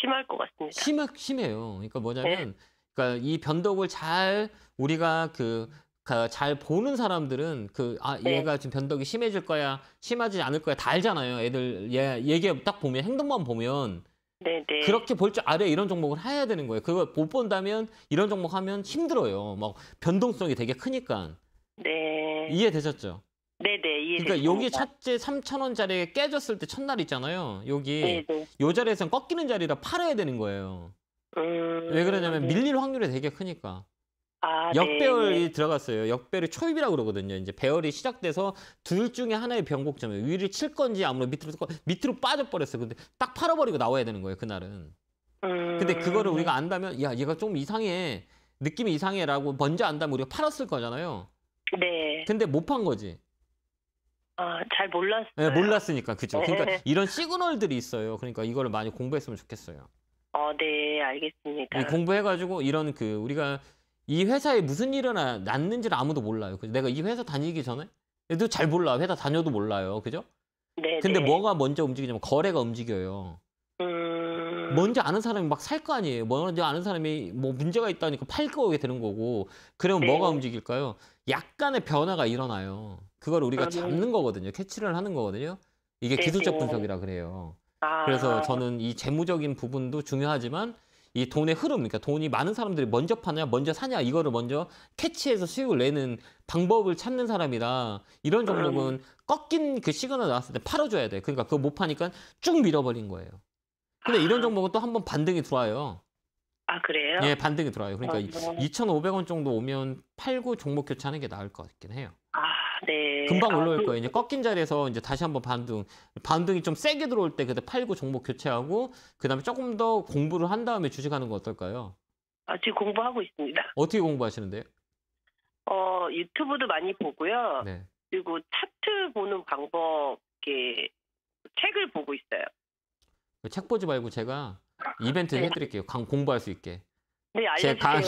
심할 것 같습니다. 심하, 심해요. 그러니까 뭐냐면 네. 그러니까 이 변덕을 잘 우리가 그 잘 보는 사람들은 그아 예. 얘가 지금 변덕이 심해질 거야 심하지 않을 거야 다 알잖아요 애들 얘 얘기 딱 보면 행동만 보면 네네. 네. 그렇게 볼줄 알아야 이런 종목을 해야 되는 거예요. 그걸 못 본다면 이런 종목 하면 힘들어요. 막 변동성이 되게 크니까. 네. 이해되셨죠? 네네. 네, 그러니까 여기 첫째 3 0 0 0 원짜리에 깨졌을 때 첫날 있잖아요. 여기 네, 요 자리에선 꺾이는 자리라 팔아야 되는 거예요. 음... 왜 그러냐면 밀릴 확률이 되게 크니까. 아, 네. 역배열이 네. 들어갔어요. 역배열 초입이라고 그러거든요. 이제 배열이 시작돼서 둘 중에 하나의 변곡점이에요. 위를 칠 건지 아무로 밑으로 밑으로 빠져버렸어요. 근데 딱 팔아버리고 나와야 되는 거예요. 그날은. 음... 근데 그거를 우리가 안다면 야 얘가 좀 이상해 느낌이 이상해라고 먼저 안다면 우리가 팔았을 거잖아요. 네. 근데 못 판 거지. 아 잘 몰랐어요. 네, 몰랐으니까 그죠. 네. 그러니까 이런 시그널들이 있어요. 그러니까 이거를 많이 공부했으면 좋겠어요. 어, 네, 알겠습니다. 네, 공부해가지고 이런 그 우리가 이 회사에 무슨 일이 났는지를 아무도 몰라요. 내가 이 회사 다니기 전에 얘도잘 몰라. 회사 다녀도 몰라요. 그죠? 네, 네. 근데 뭐가 먼저 움직이냐면 거래가 움직여요. 음... 뭔지 아는 사람이 막 살 거 아니에요. 먼저 아는 사람이 뭐 문제가 있다니까 팔 거게 되는 거고. 그러면 네. 뭐가 움직일까요? 약간의 변화가 일어나요. 그걸 우리가 음. 잡는 거거든요. 캐치를 하는 거거든요. 이게 네, 기술적 네. 분석이라 그래요. 아. 그래서 저는 이 재무적인 부분도 중요하지만 이 돈의 흐름, 그러니까 돈이 많은 사람들이 먼저 파냐, 먼저 사냐 이거를 먼저 캐치해서 수익을 내는 방법을 찾는 사람이라 이런 종목은 음. 꺾인 그 시그널 나왔을 때 팔아줘야 돼. 그러니까 그거 못 파니까 쭉 밀어버린 거예요. 근데 이런 종목은 또 한번 반등이 들어와요. 아 그래요? 예, 반등이 들어와요. 그러니까 어, 네. 2,500원 정도 오면 팔고 종목 교체하는 게 나을 것 같긴 해요. 아 네. 금방 아, 올라올 그 거예요. 이제 꺾인 자리에서 이제 다시 한번 반등. 반등이 좀 세게 들어올 때 그때 팔고 종목 교체하고 그다음에 조금 더 공부를 한 다음에 주식하는 거 어떨까요? 아, 지금 공부하고 있습니다. 어떻게 공부하시는데요? 어, 유튜브도 많이 보고요. 네. 그리고 차트 보는 방법, 이게 책을 보고 있어요. 그 책 보지 말고 제가 이벤트 네. 해드릴게요. 강 공부할 수 있게. 네, 알려주세요. 제 강의,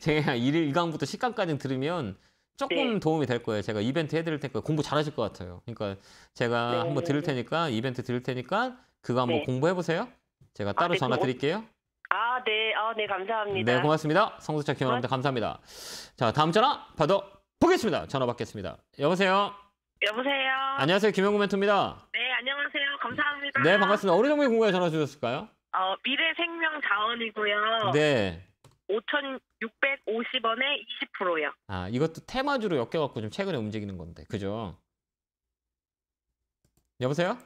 제 1일 2강부터 10강까지 들으면 조금 네. 도움이 될 거예요. 제가 이벤트 해드릴 테니까 공부 잘하실 것 같아요. 그러니까 제가 네. 한번 드릴 테니까 이벤트 드릴 테니까 그거 한번 네. 공부해 보세요. 제가 아, 따로 아, 전화 드릴게요. 아, 네. 아, 네. 감사합니다. 네, 고맙습니다. 성수차 기원합니다. 감사합니다. 자, 다음 전화 받아 보겠습니다. 전화 받겠습니다. 여보세요? 여보세요? 안녕하세요. 김영구 멘토입니다. 네, 안녕하세요. 감사합니다. 네, 반갑습니다. 어느 정도의 공부에 전화 주셨을까요? 어, 미래생명자원이고요. 네. 5,650원에 20%요. 아, 이것도 테마주로 엮여갖고 좀 최근에 움직이는 건데, 그죠? 여보세요?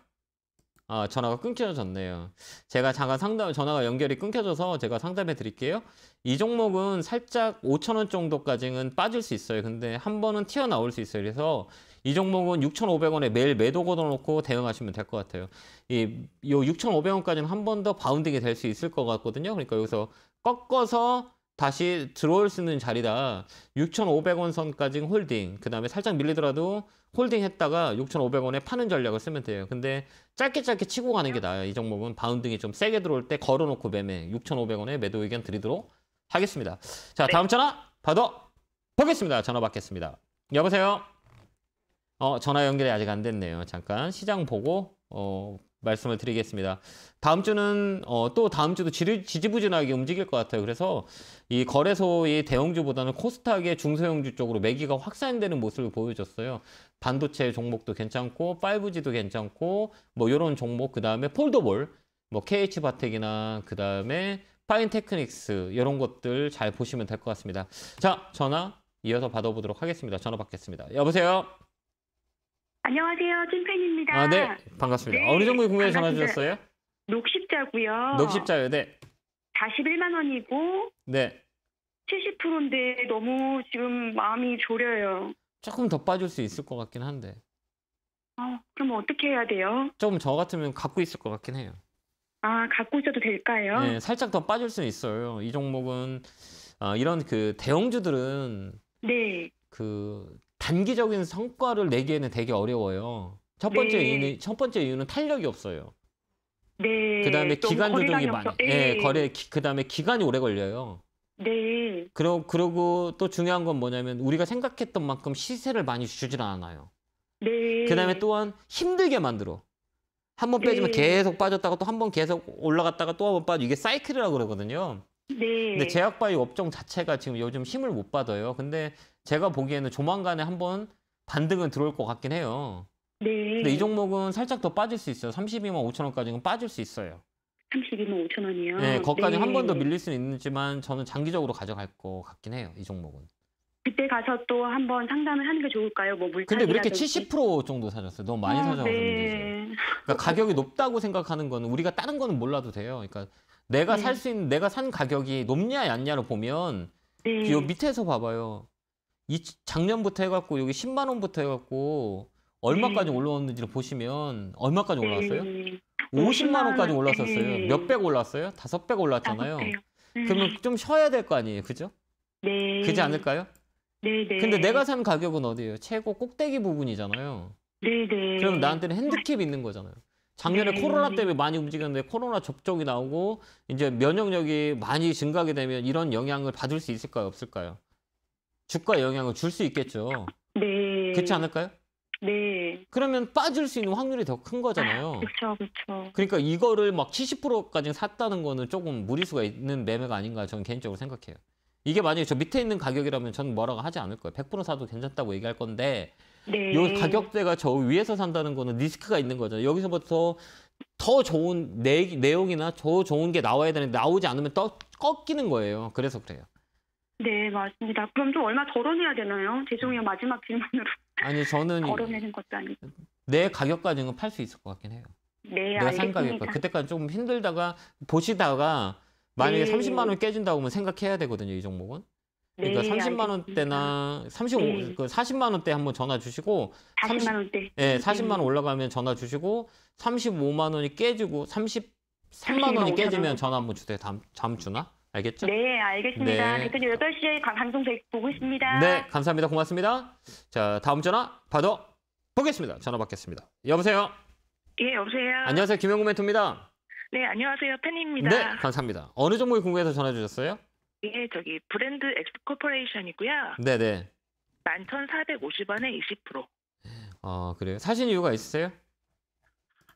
아, 전화가 끊겨졌네요. 제가 잠깐 상담, 전화가 연결이 끊겨져서 제가 상담해 드릴게요. 이 종목은 살짝 5,000원 정도까지는 빠질 수 있어요. 근데 한 번은 튀어나올 수 있어요. 그래서 이 종목은 6,500원에 매일 매도 걸어놓고 대응하시면 될 것 같아요. 이, 요 6,500원까지는 한 번 더 바운딩이 될 수 있을 것 같거든요. 그러니까 여기서 꺾어서 다시 들어올 수 있는 자리다. 6,500원 선까지 홀딩. 그 다음에 살짝 밀리더라도 홀딩 했다가 6,500원에 파는 전략을 쓰면 돼요. 근데 짧게 짧게 치고 가는 게 나아요. 이 종목은 바운딩이 좀 세게 들어올 때 걸어놓고 매매. 6,500원에 매도 의견 드리도록 하겠습니다. 자, 네. 다음 전화 받아 보겠습니다. 전화 받겠습니다. 여보세요? 어, 전화 연결이 아직 안 됐네요. 잠깐 시장 보고 어, 말씀을 드리겠습니다. 다음 주는 어, 또 다음 주도 지 지지부진하게 움직일 것 같아요. 그래서 이 거래소의 대형주보다는 코스닥의 중소형주 쪽으로 매기가 확산되는 모습을 보여줬어요. 반도체 종목도 괜찮고 5G도 괜찮고 뭐 이런 종목 그 다음에 폴더볼 뭐 KH 바텍이나 그 다음에 파인테크닉스 이런 것들 잘 보시면 될 것 같습니다. 자 전화 이어서 받아보도록 하겠습니다. 전화 받겠습니다. 여보세요. 안녕하세요. 찐팬입니다. 아, 네. 반갑습니다. 네, 어느 정도 궁금해 전화 주셨어요? 녹십자고요. 녹십자요. 네. 41만 원이고 네. 70%인데 너무 지금 마음이 졸여요. 조금 더 빠질 수 있을 것 같긴 한데. 아, 그럼 어떻게 해야 돼요? 조금 저 같으면 갖고 있을 것 같긴 해요. 아, 갖고 있어도 될까요? 네, 살짝 더 빠질 수 있어요. 이 종목은 아, 이런 그 대형주들은 네. 그 단기적인 성과를 내기에는 되게 어려워요. 첫 번째 네. 이유는 첫 번째 이유는 탄력이 없어요. 네. 그다음에 기간 조정이 많이. 없죠. 예, 예, 거래 그다음에 기간이 오래 걸려요. 네. 그러, 그러고 또 중요한 건 뭐냐면 우리가 생각했던 만큼 시세를 많이 주질 않아요. 네. 그다음에 또한 힘들게 만들어. 한 번 빼지면 네. 계속 빠졌다가 또 한 번 계속 올라갔다가 또 한 번 빠져 이게 사이클이라고 그러거든요. 네. 근데 제약바이 업종 자체가 지금 요즘 힘을 못 받아요. 근데 제가 보기에는 조만간에 한번 반등은 들어올 것 같긴 해요. 네. 근데 이 종목은 살짝 더 빠질 수 있어요. 32만 5천 원까지는 빠질 수 있어요. 32만 5천 원이요? 네, 거기까지 네. 한번 더 밀릴 수는 있지만 저는 장기적으로 가져갈 것 같긴 해요. 이 종목은. 그때 가서 또 한번 상담을 하는 게 좋을까요? 뭐 물타기 근데 왜 이렇게 70% 정도 사셨어요? 너무 많이 어, 사셔서 네. 문제 그러니까 가격이 높다고 생각하는 거는 우리가 다른 거는 몰라도 돼요. 그러니까 내가 네. 살수 있는 내가 산 가격이 높냐 얕냐로 보면 네. 요 밑에서 봐봐요. 이 작년부터 해갖고 여기 10만 원부터 해갖고 얼마까지 음. 올라왔는지를 보시면 얼마까지 올라왔어요? 50만 음. 원까지 올랐었어요. 음. 몇백 올랐어요? 다섯 백 올랐잖아요. 그러면 좀 쉬어야 될 거 아니에요, 그죠? 네. 그지 않을까요? 네, 네. 근데 내가 산 가격은 어디예요? 최고 꼭대기 부분이잖아요. 네, 네. 그럼 나한테는 핸드캡 있는 거잖아요. 작년에 네. 코로나 때문에 많이 움직였는데 코로나 접종이 나오고 이제 면역력이 많이 증가하게 되면 이런 영향을 받을 수 있을까요, 없을까요? 주가 영향을 줄 수 있겠죠. 네. 그렇지 않을까요? 네. 그러면 빠질 수 있는 확률이 더 큰 거잖아요. 그렇죠, 그렇죠. 그러니까 이거를 막 70%까지 샀다는 거는 조금 무리수가 있는 매매가 아닌가 저는 개인적으로 생각해요. 이게 만약에 저 밑에 있는 가격이라면 저는 뭐라고 하지 않을 거예요. 100% 사도 괜찮다고 얘기할 건데 네. 가격대가 저 위에서 산다는 거는 리스크가 있는 거잖아요. 여기서부터 더 좋은 내, 내용이나 더 좋은 게 나와야 되는데 나오지 않으면 또 꺾이는 거예요. 그래서 그래요. 네, 맞습니다. 그럼 좀 얼마 덜어내야 되나요? 죄송해요. 마지막 질문으로. 아니, 저는 덜어내는 것도 아니고. 내 가격까지는 팔 수 있을 것 같긴 해요. 네, 내가 산 가격과 그때까지 조금 힘들다가 보시다가 만약에 네. 30만 원 깨진다고 하면 생각해야 되거든요, 이 종목은. 네, 그러니까 네, 30만 원대나 35, 네. 그 40만 원대 한번 전화 주시고 40만 원대. 예, 네, 40만 원 올라가면 전화 주시고 35만 원이 깨지고 33만 원이 깨지면 전화 한번 주세요. 다음, 다음 주나? 알겠죠? 네, 알겠습니다. 네. 대표님 8시에 방송 보고 있습니다. 네, 감사합니다. 고맙습니다. 자, 다음 전화 받아 보겠습니다. 전화 받겠습니다. 여보세요? 예, 여보세요? 안녕하세요. 김영구 멘토입니다. 네, 안녕하세요. 팬입니다. 네, 감사합니다. 어느 종목이 궁금해서 전화 주셨어요? 예, 저기 브랜드 엑스코퍼레이션이고요. 네, 네. 11,450원에 20%. 아, 그래요? 사신 이유가 있으세요?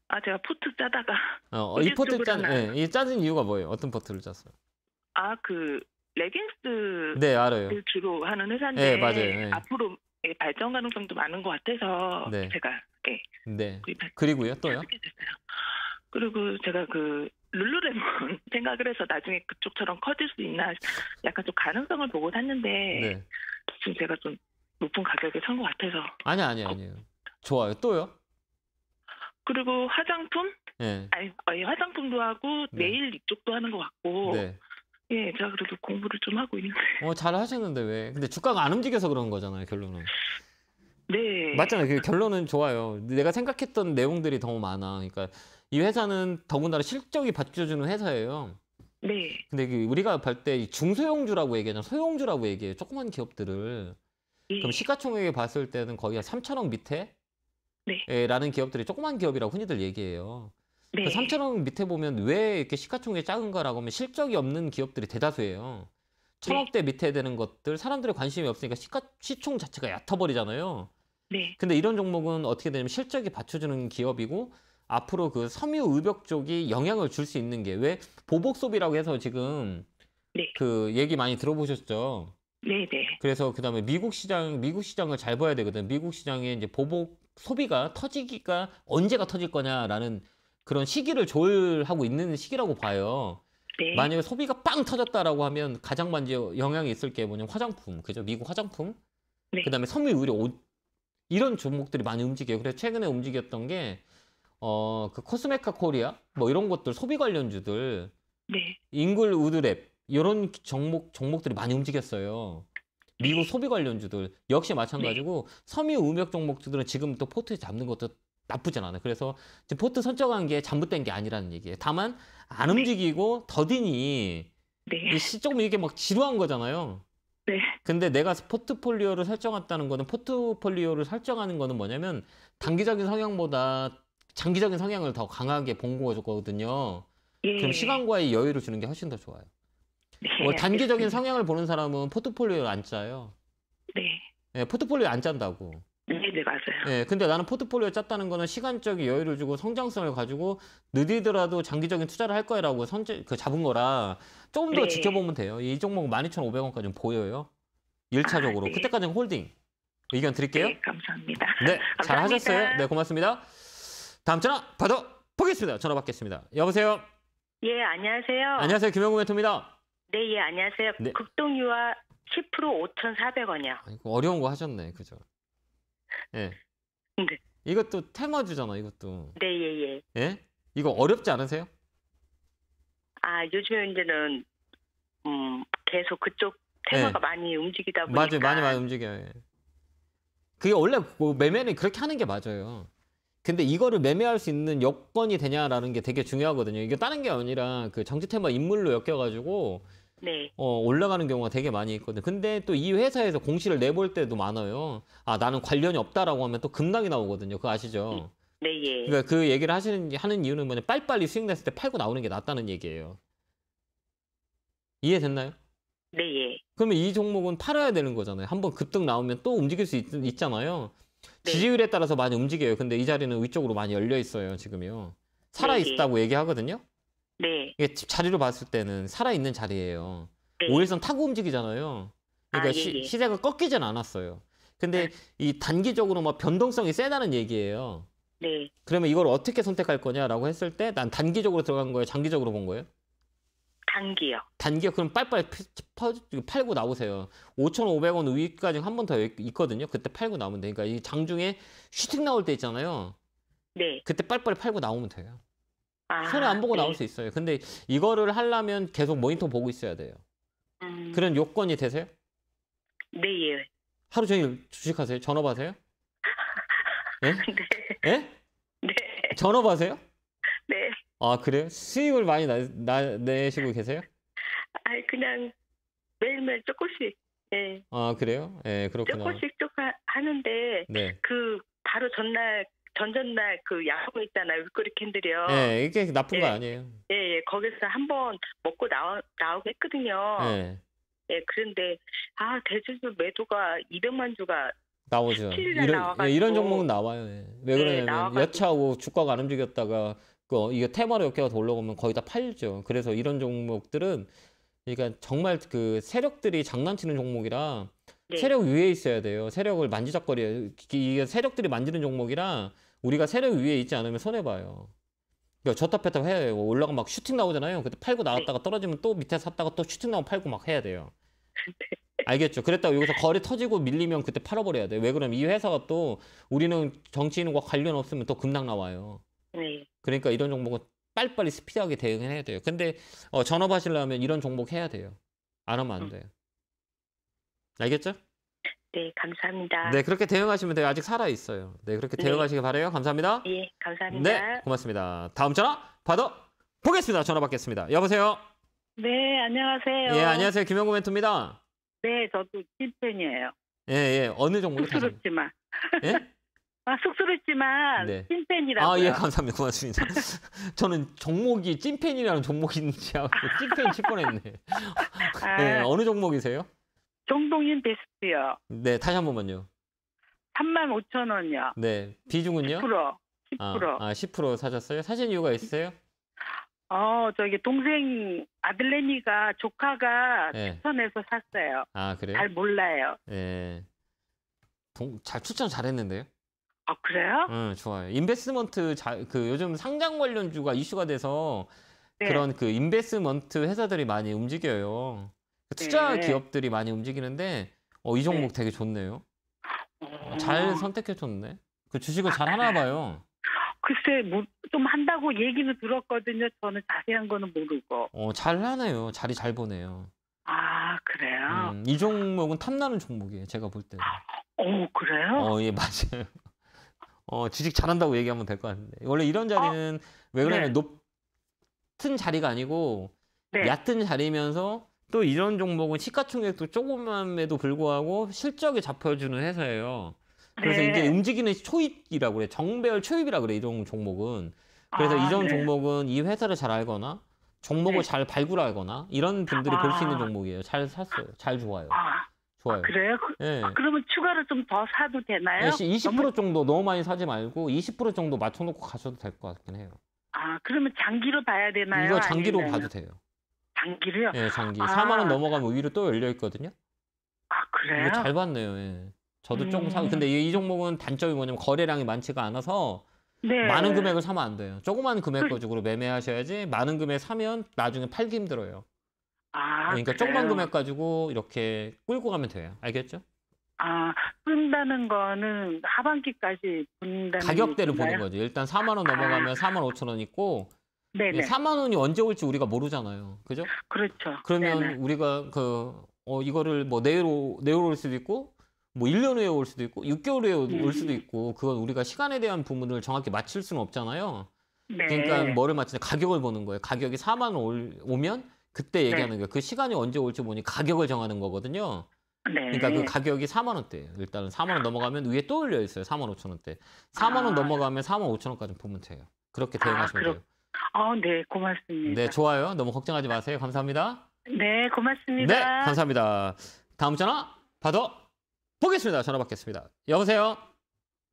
아, 제가 포트 짜다가 어, 이 포트 짠, 예, 이 짜진 이유가 뭐예요? 어떤 포트를 짰어요? 아그 레깅스 네 알아요. 주로 하는 회사인데 네, 맞아요. 네. 앞으로 예, 발전 가능성도 많은 것 같아서 네. 제가 예. 네. 네. 그리고요 또요. 그리고 제가 그 룰루레몬 생각을 해서 나중에 그쪽처럼 커질 수 있나 약간 좀 가능성을 보고 샀는데 네. 지금 제가 좀 높은 가격에 산 것 같아서 아니 아니 아니요 어. 좋아요. 또요. 그리고 화장품? 네. 아니, 화장품도 하고 네. 네일 이쪽도 하는 것 같고 네. 예, 제가 그래도 공부를 좀 하고 있는데. 어, 잘하셨는데 왜? 근데 주가가 안 움직여서 그런 거잖아요, 결론은. 네. 맞잖아요. 그 결론은 좋아요. 내가 생각했던 내용들이 너무 많아. 그러니까 이 회사는 더군다나 실적이 받쳐주는 회사예요. 네. 근데 그 우리가 볼 때 중소형주라고 얘기하잖아. 요 소형주라고 얘기해요. 조그만 기업들을. 네. 그럼 시가총액에 봤을 때는 거의 한 3천억 밑에? 네. 예, 라는 기업들이 조그만 기업이라고 흔히들 얘기해요. 그러니까 네. 그 3천 원 밑에 보면 왜 이렇게 시가총액이 작은가라고 하면 실적이 없는 기업들이 대다수예요. 천억대 네. 밑에 되는 것들 사람들의 관심이 없으니까 시가 시총 자체가 얕아버리잖아요. 네. 근데 이런 종목은 어떻게 되냐면 실적이 받쳐주는 기업이고 앞으로 그 섬유 의벽 쪽이 영향을 줄 수 있는 게 왜 보복 소비라고 해서 지금 네. 그 얘기 많이 들어보셨죠? 네, 네. 그래서 그다음에 미국 시장 미국 시장을 잘 봐야 되거든. 미국 시장에 이제 보복 소비가 터지기가 언제가 터질 거냐라는 그런 시기를 조율하고 있는 시기라고 봐요. 네. 만약에 소비가 빵 터졌다라고 하면 가장 먼저 영향이 있을 게 뭐냐면 화장품, 그죠? 미국 화장품, 네. 그다음에 섬유 의류 옷 이런 종목들이 많이 움직여요. 그래서 최근에 움직였던 게 어 그 코스메카 코리아 뭐 이런 것들 소비 관련주들, 네. 잉글 우드랩 이런 종목 종목들이 많이 움직였어요. 미국 네. 소비 관련주들 역시 마찬가지고 네. 섬유 음역 종목들은 지금 또 포트에 잡는 것도 나쁘진 않아요. 그래서 지금 포트 선정한 게 잘못된 게 아니라는 얘기예요. 다만 안 네. 움직이고 더디니 네. 시, 조금 이게 막 지루한 거잖아요. 네. 근데 내가 포트폴리오를 설정했다는 거는 포트폴리오를 설정하는 거는 뭐냐면 단기적인 성향보다 장기적인 성향을 더 강하게 본거해 줬거든요. 예. 그럼 시간과의 여유를 주는 게 훨씬 더 좋아요. 네, 뭐 단기적인 성향을 보는 사람은 포트폴리오를 안 짜요. 네. 네 포트폴리오 안 짠다고. 네, 네 맞아요. 예, 근데 나는 포트폴리오 짰다는 거는 시간적인 여유를 주고 성장성을 가지고 느리더라도 장기적인 투자를 할 거라고 선제 그 잡은 거라 조금 더 네. 지켜보면 돼요. 이 종목 1 2 5 0 0원까지 보여요. 1차적으로 아, 네. 그때까지는 홀딩. 의견 드릴게요. 네, 감사합니다. 네, 잘 하셨어요. 네, 고맙습니다. 다음 전화 받아 보겠습니다. 전화 받겠습니다. 여보세요. 예, 안녕하세요. 안녕하세요. 김영구 멘토입니다. 네, 예, 안녕하세요. 네. 극동유아10% 5,400원이요. 그 어려운 거 하셨네. 그죠? 예. 네. 이것도 테마주잖아, 이것도. 네, 예, 예. 예? 이거 어렵지 않으세요? 아, 요즘에 이는 음, 계속 그쪽 테마가 예. 많이 움직이다 보니까. 맞아요, 많이 많이 움직여요. 예. 그게 원래 뭐 매매는 그렇게 하는 게 맞아요. 근데 이거를 매매할 수 있는 여건이 되냐라는 게 되게 중요하거든요. 이게 다른 게 아니라 그 정치 테마 인물로 엮여가지고 네. 어, 올라가는 경우가 되게 많이 있거든요. 근데 또 이 회사에서 공시를 내볼 때도 많아요. 아, 나는 관련이 없다라고 하면 또 급락이 나오거든요. 그거 아시죠? 네, 네 예. 그러니까 그 얘기를 하시는, 하는 이유는 뭐냐. 빨리빨리 수익냈을 때 팔고 나오는 게 낫다는 얘기예요. 이해됐나요? 네, 예. 그러면 이 종목은 팔아야 되는 거잖아요. 한번 급등 나오면 또 움직일 수 있, 잖아요 네. 지지율에 따라서 많이 움직여요. 근데 이 자리는 위쪽으로 많이 열려 있어요, 지금요. 살아있다고 네, 예. 얘기하거든요. 네. 이게 자리로 봤을 때는 살아있는 자리예요. 네. 5일선 타고 움직이잖아요. 그러니까 아, 예, 예. 시, 세가 꺾이진 않았어요. 근데 네. 이 단기적으로 막 뭐 변동성이 세다는 얘기예요. 네. 그러면 이걸 어떻게 선택할 거냐라고 했을 때 난 단기적으로 들어간 거예요? 장기적으로 본 거예요? 단기요. 단기요? 그럼 빨빨 팔고 나오세요. 5,500원 위까지 한 번 더 있거든요. 그때 팔고 나오면 되니까 이 장중에 슈팅 나올 때 있잖아요. 네. 그때 빨빨 팔고 나오면 돼요. 아, 손을 안 보고 네. 나올 수 있어요. 근데 이거를 하려면 계속 모니터 보고 있어야 돼요. 음... 그런 요건이 되세요? 네, 예. 하루 종일 주식하세요? 전업하세요? 예? 네. 예? 네. 전업하세요? 네. 아, 그래요? 수익을 많이 나, 나, 내시고 계세요? 아, 그냥 매일매일 조금씩. 예. 아, 그래요? 예, 그렇구나. 조금씩 조금 하는데 네. 그 바로 전날 전전날 그 야구 있잖아요. 윗꼬리 캔들이요. 예, 이게 나쁜 예, 거 아니에요. 예, 예. 거기서 한 번 먹고 나오, 나오고 했거든요. 예. 예, 그런데, 아, 대주주 매도가 200만 주가 나오죠. 이런, 예, 이런 종목은 나와요. 예. 왜 예, 그러냐면, 여차하고 뭐 주가가 안 움직였다가, 그, 이게 테마로 역회가 돌라오면 거의 다 팔죠. 그래서 이런 종목들은, 그러니까 정말 그 세력들이 장난치는 종목이라, 네. 세력 위에 있어야 돼요. 세력을 만지작거려 이게 세력들이 만지는 종목이라 우리가 세력 위에 있지 않으면 손해봐요. 저러니까다뺐 해야 돼요. 올라가면 막 슈팅 나오잖아요. 그때 팔고 네. 나왔다가 떨어지면 또 밑에 샀다가 또 슈팅 나오고 팔고 막 해야 돼요. 네. 알겠죠? 그랬다고 여기서 거래 터지고 밀리면 그때 팔아버려야 돼. 왜 그러면 이 회사가 또 우리는 정치인과 관련 없으면 또 급락 나와요. 네. 그러니까 이런 종목은 빨리빨리 스피드하게 대응해야 돼요. 근데 어, 전업하시려면 이런 종목 해야 돼요. 안 하면 안 음. 돼요. 알겠죠? 네, 감사합니다. 네, 그렇게 대응하시면 돼요. 아직 살아 있어요. 네, 그렇게 네. 대응하시길 바래요. 감사합니다. 예, 감사합니다. 네, 고맙습니다. 다음 전화 받아 보겠습니다. 전화 받겠습니다. 여보세요. 네, 안녕하세요. 예, 안녕하세요. 김영구 멘토입니다. 네, 저도 찐팬이에요. 예, 예. 어느 정도 쑥스럽지만. 예? 아, 쑥스럽지만 네. 찐팬이라고. 아, 예, 감사합니다. 고맙습니다. 저는 종목이 찐팬이라는 종목인지 하고 찐팬 칠 뻔했네. 아. 네, 어느 종목이세요? 정동인 베스트요. 네, 다시 한 번만요. 3만 5천 원요. 이 네, 비중은요? 10%. 10%. 아, 아10% 사셨어요? 사신 이유가 있어요 어, 저기 동생 아들내미가 조카가 네. 추천해서 샀어요. 아, 그래요? 잘 몰라요. 네. 동, 잘 추천 잘했는데요? 아, 그래요? 응, 좋아요. 인베스먼트 자, 그 요즘 상장 관련주가 이슈가 돼서 네. 그런 그 인베스먼트 회사들이 많이 움직여요. 투자 네. 기업들이 많이 움직이는데 어, 이 종목 네. 되게 좋네요. 어, 잘 음. 선택해 줬네. 그 주식을 잘 하나 봐요. 글쎄 뭐좀 한다고 얘기는 들었거든요. 저는 자세한 거는 모르고. 어, 잘 하네요. 자리 잘 보네요. 아 그래요? 음, 이 종목은 탐나는 종목이에요. 제가 볼 때. 어 그래요? 어, 예, 맞아요. 어, 주식 잘한다고 얘기하면 될 것 같은데. 원래 이런 어, 자리는 왜 그러냐면 네. 높은 자리가 아니고 네. 얕은 자리면서 또 이런 종목은 시가총액도 조금만에도 불구하고 실적이 잡혀주는 회사예요. 그래서 네. 이게 움직이는 초입이라고 그래. 정배열 초입이라고 그래. 이런 종목은. 그래서 아, 이런 네. 종목은 이 회사를 잘 알거나 종목을 네. 잘 발굴하거나 이런 분들이 아. 볼수 있는 종목이에요. 잘 샀어요. 잘 좋아요. 아. 좋아요. 그래요? 네. 그러면 추가로 좀 더 사도 되나요? 20% 너무... 정도 너무 많이 사지 말고 20% 정도 맞춰놓고 가셔도 될 것 같긴 해요. 아, 그러면 장기로 봐야 되나요? 이거 장기로 아니면... 봐도 돼요. 장기를요? 예, 장기. 아. 4만 원 넘어가면 위로 또 열려 있거든요. 아, 그래요? 이거 잘 봤네요. 예. 저도 조금 사. 음. 근데 이, 종목은 단점이 뭐냐면 거래량이 많지가 않아서 네. 많은 금액을 사면 안 돼요. 조그만 금액 가지고 그 매매하셔야지 많은 금액 사면 나중에 팔기 힘들어요. 아, 그러니까 그래요? 조그만 금액 가지고 이렇게 끌고 가면 돼요. 알겠죠? 아, 끈다는 거는 하반기까지 본다는 가격대를 얘가요 보는 거죠. 일단 4만 원 넘어가면 4만 5천 원 있고 네네. 4만 원이 언제 올지 우리가 모르잖아요. 그죠? 그렇죠. 그러면 네네. 우리가 그 어, 이거를 뭐 내일 뭐 내일 올 수도 있고 뭐 1년 후에 올 수도 있고 6개월 후에 음. 올 수도 있고 그건 우리가 시간에 대한 부분을 정확히 맞출 수는 없잖아요. 네. 그러니까 뭐를 맞추냐 가격을 보는 거예요. 가격이 4만 원 오면 그때 네. 얘기하는 네. 거예요. 그 시간이 언제 올지 보니 가격을 정하는 거거든요. 네. 그러니까 그 가격이 4만 원대예요. 일단은 4만 원 넘어가면 위에 또 올려 있어요. 4만 5천 원대. 4만 원 아. 넘어가면 4만 5천 원까지 보면 돼요. 그렇게 아, 대응하시면 아, 돼요. 아, 네, 고맙습니다. 네, 좋아요. 너무 걱정하지 마세요. 감사합니다. 네, 고맙습니다. 네, 감사합니다. 다음 전화 받아 보겠습니다. 전화 받겠습니다. 여보세요.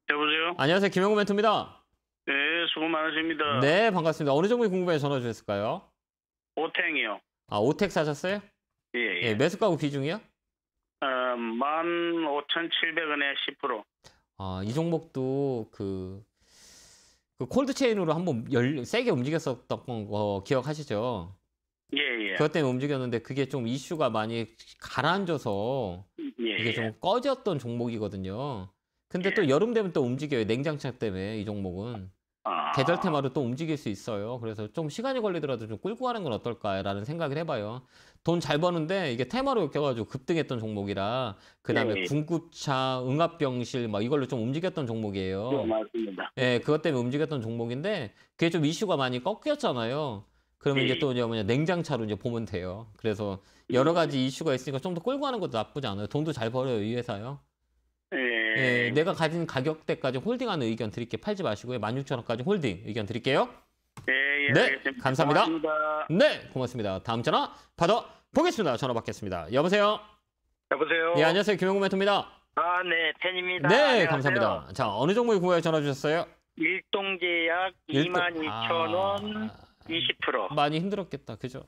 여보세요. 안녕하세요. 김영우 멘트입니다 네, 수고 많으십니다. 네, 반갑습니다. 어느 정도 궁금해 전화 주셨을까요? 오탱이요. 아, 오텍 사셨어요? 예, 예. 예 매수가구 비중이요? 어, 15,700원에 10%. 아, 이 종목도 그그 콜드 체인으로 한번 열 세게 움직였었던 거 기억하시죠? 예, 예. 그것 때문에 움직였는데 그게 좀 이슈가 많이 가라앉아서 예, 이게 예. 좀 꺼졌던 종목이거든요. 근데 예. 또 여름 되면 또 움직여요. 냉장착 때문에 이 종목은. 계절 아. 테마로 또 움직일 수 있어요. 그래서 좀 시간이 걸리더라도 좀 끌고 가는 건 어떨까라는 생각을 해봐요. 돈 잘 버는데 이게 테마로 엮여가지고 급등했던 종목이라 그다음에 궁군차 네. 응압병실 막 이걸로 좀 움직였던 종목이에요. 네, 맞습니다. 예, 그것 때문에 움직였던 종목인데 그게 좀 이슈가 많이 꺾였잖아요. 그러면 이제 네. 또 이제 뭐냐 냉장차로 이제 보면 돼요. 그래서 여러 가지 이슈가 있으니까 좀더 끌고 가는 것도 나쁘지 않아요. 돈도 잘 벌어요 이 회사요. 예, 네. 내가 가진 가격대까지 홀딩하는 의견 드릴게 팔지 마시고요. 16,000원까지 홀딩 의견 드릴게요. 예, 예, 네, 감사합니다. 고맙습니다. 네, 고맙습니다. 다음 전화 받아 보겠습니다. 전화 받겠습니다. 여보세요. 여보세요. 예, 안녕하세요. 김영구 멘토입니다. 아, 네, 팬입니다. 네, 안녕하세요. 감사합니다. 자, 어느 종목에 구하여 전화 주셨어요? 일동제약 22,000원 아... 20%. 많이 힘들었겠다, 그죠?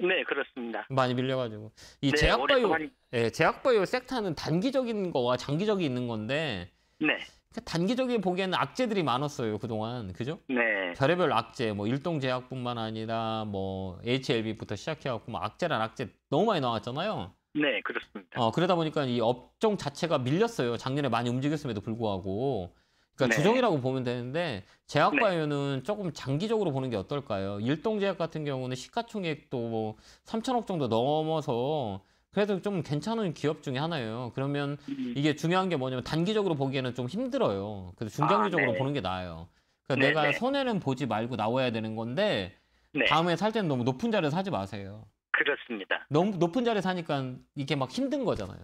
네, 그렇습니다. 많이 밀려가지고 이 네, 제약바이오, 오랫동 예, 제약바이오 섹터는 단기적인 거와 장기적이 있는 건데, 네. 그 단기적인 보기에는 악재들이 많았어요 그동안, 그죠? 네. 별의별 악재, 뭐 일동제약뿐만 아니라 뭐 HLB부터 시작해갖고 뭐 악재란 악재 너무 많이 나왔잖아요. 네, 그렇습니다. 어, 그러다 보니까 이 업종 자체가 밀렸어요. 작년에 많이 움직였음에도 불구하고. 그러니까 네. 조정이라고 보면 되는데 제약바이오는 네. 조금 장기적으로 보는 게 어떨까요? 일동제약 같은 경우는 시가총액도 뭐 3천억 정도 넘어서 그래도 좀 괜찮은 기업 중에 하나예요. 그러면 음. 이게 중요한 게 뭐냐면 단기적으로 보기에는 좀 힘들어요. 그래서 중장기적으로 아, 네. 보는 게 나아요. 그러니까 네, 내가 네. 손해는 보지 말고 나와야 되는 건데 네. 다음에 살 때는 너무 높은 자리에 서 사지 마세요. 그렇습니다. 너무 높은 자리에 사니까 이게 막 힘든 거잖아요.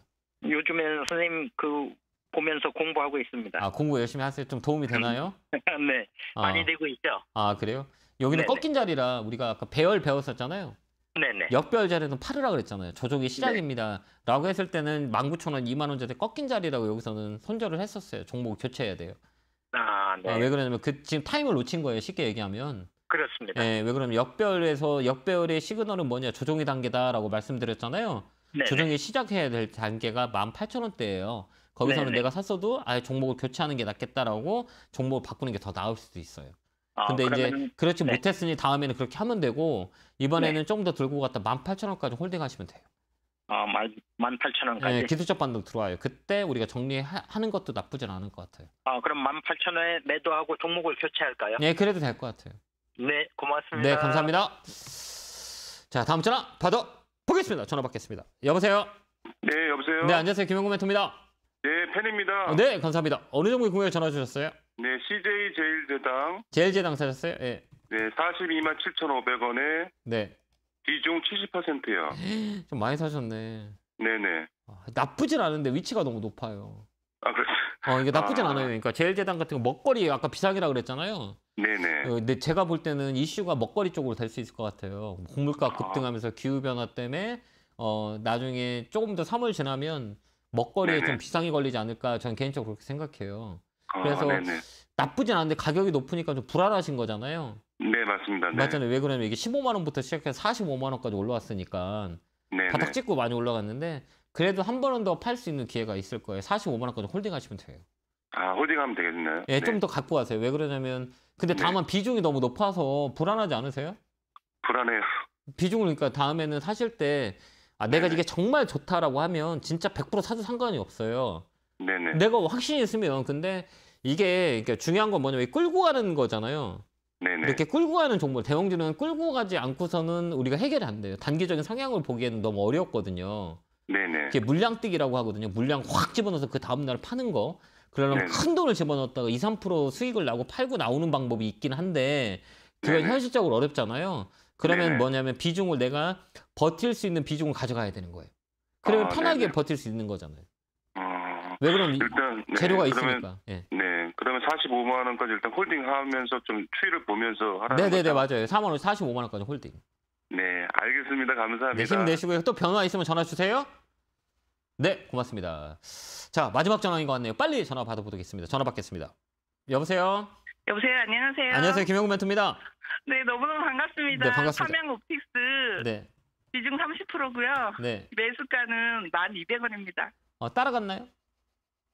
요즘에는 선생님 그 보면서 공부하고 있습니다. 아 공부 열심히 하세요. 좀 도움이 되나요? 네, 많이 아. 되고 있죠. 아 그래요? 여기는 네네. 꺾인 자리라 우리가 아까 배열 배웠었잖아요. 네네. 역별 자리는 팔으라 그랬잖아요. 저쪽이 네. 시작입니다.라고 했을 때는 19,000원, 2만 원짜리 꺾인 자리라고 여기서는 손절을 했었어요. 종목 교체해야 돼요. 아, 네. 아, 왜 그러냐면 그 지금 타임을 놓친 거예요. 쉽게 얘기하면. 그렇습니다. 네, 왜 그러면 냐 역별에서 역별의 시그널은 뭐냐 조정의 단계다라고 말씀드렸잖아요. 네네. 조정이 시작해야 될 단계가 18,000원대예요. 거기서는 네네. 네. 내가 샀어도 아예 종목을 교체하는 게 낫겠다라고 종목을 바꾸는 게 더 나을 수도 있어요. 아, 근데 그러면은, 이제 그렇지 네. 못했으니 다음에는 그렇게 하면 되고 이번에는 네. 조금 더 들고 갔다 18,000원까지 홀딩하시면 돼요. 아, 18,000원까지. 네, 기술적 반등 들어와요. 그때 우리가 정리하는 것도 나쁘진 않을 것 같아요. 아, 그럼 18,000원에 매도하고 종목을 교체할까요? 네, 그래도 될 것 같아요. 네, 고맙습니다. 네, 감사합니다. 자, 다음 전화 받아 보겠습니다. 전화 받겠습니다. 여보세요? 네, 여보세요? 네, 안녕하세요. 김영구 멘토입니다. 네, 팬입니다. 아, 네, 감사합니다. 어느 정도 의 공약 전화 주셨어요? 네, CJ 제일제당. 제일제당 사셨어요? 예. 네, 42만 7,500원에 네. 비중 70%요. 좀 많이 사셨네. 네네. 아, 나쁘진 않은데 위치가 너무 높아요. 아, 그렇죠. 어, 이게 나쁘진 아. 않아요. 그러니까 제일제당 같은 거 먹거리 아까 비상이라 그랬잖아요. 네네. 어, 근데 제가 볼 때는 이슈가 먹거리 쪽으로 될 수 있을 것 같아요. 곡물가 급등하면서 기후 변화 때문에 어 나중에 조금 더 3월 지나면 먹거리에 네네. 좀 비상이 걸리지 않을까 저는 개인적으로 그렇게 생각해요. 아, 그래서 아, 나쁘진 않은데 가격이 높으니까 좀 불안하신 거잖아요. 네 맞습니다. 네. 맞잖아요. 왜 그러냐면 이게 15만 원부터 시작해서 45만 원까지 올라왔으니까 네네. 바닥 찍고 많이 올라갔는데 그래도 한 번은 더 팔 수 있는 기회가 있을 거예요. 45만 원까지 홀딩하시면 돼요. 아 홀딩하면 되겠나요? 예, 네. 좀 더 갖고 가세요. 왜 그러냐면 근데 네. 다만 네. 비중이 너무 높아서 불안하지 않으세요? 불안해요. 비중을 그러니까 다음에는 사실 때아 내가 이게 정말 좋다라고 하면 진짜 100% 사도 상관이 없어요. 네네. 내가 확신이 있으면 근데 이게 그러니까 중요한 건 뭐냐면 끌고 가는 거잖아요. 네네. 이렇게 끌고 가는 종목 대형주는 끌고 가지 않고서는 우리가 해결이 안 돼요. 단기적인 상향을 보기에는 너무 어렵거든요. 네네. 이게 물량뛰기라고 하거든요. 물량 확 집어넣어서 그 다음 날 파는 거. 그러려면 큰 돈을 집어넣었다가 2, 3% 수익을 나고 팔고 나오는 방법이 있긴 한데 그건 현실적으로 어렵잖아요. 그러면 네네. 뭐냐면 비중을 내가 버틸 수 있는 비중을 가져가야 되는 거예요. 그러면 아, 편하게 네네. 버틸 수 있는 거잖아요. 아. 왜 그럼 일단 네, 재료가 그러면, 있으니까. 네. 네. 그러면 45만 원까지 일단 홀딩하면서 좀 추이를 보면서 하라는 네, 네, 네, 맞아요. 3만 원, 45만 원까지 홀딩. 네, 알겠습니다. 감사합니다. 네, 힘내시고요. 또 변화 있으면 전화 주세요. 네, 고맙습니다. 자, 마지막 전화인 것 같네요. 빨리 전화 받아보도록 하겠습니다. 전화 받겠습니다. 여보세요? 여보세요. 안녕하세요. 안녕하세요. 김영구 멘트입니다. 네, 너무너무 반갑습니다. 네, 반갑습니다. 삼양 옵틱스 네. 비중 30%고요. 네. 매수가는 1,200원입니다. 어, 아, 따라갔나요?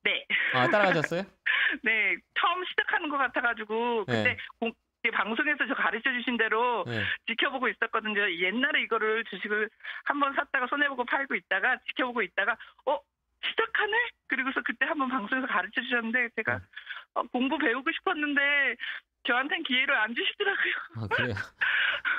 네. 아, 따라가셨어요? 네, 처음 시작하는 것 같아가지고 근데 네. 공, 방송에서 저 가르쳐 주신 대로 네. 지켜보고 있었거든요. 옛날에 이거를 주식을 한번 샀다가 손해보고 팔고 있다가 지켜보고 있다가 어 시작하네? 그리고서 그때 한번 방송에서 가르쳐 주셨는데 제가 네. 어, 공부 배우고 싶었는데 저한텐 기회를 안 주시더라고요. 아, 그래요?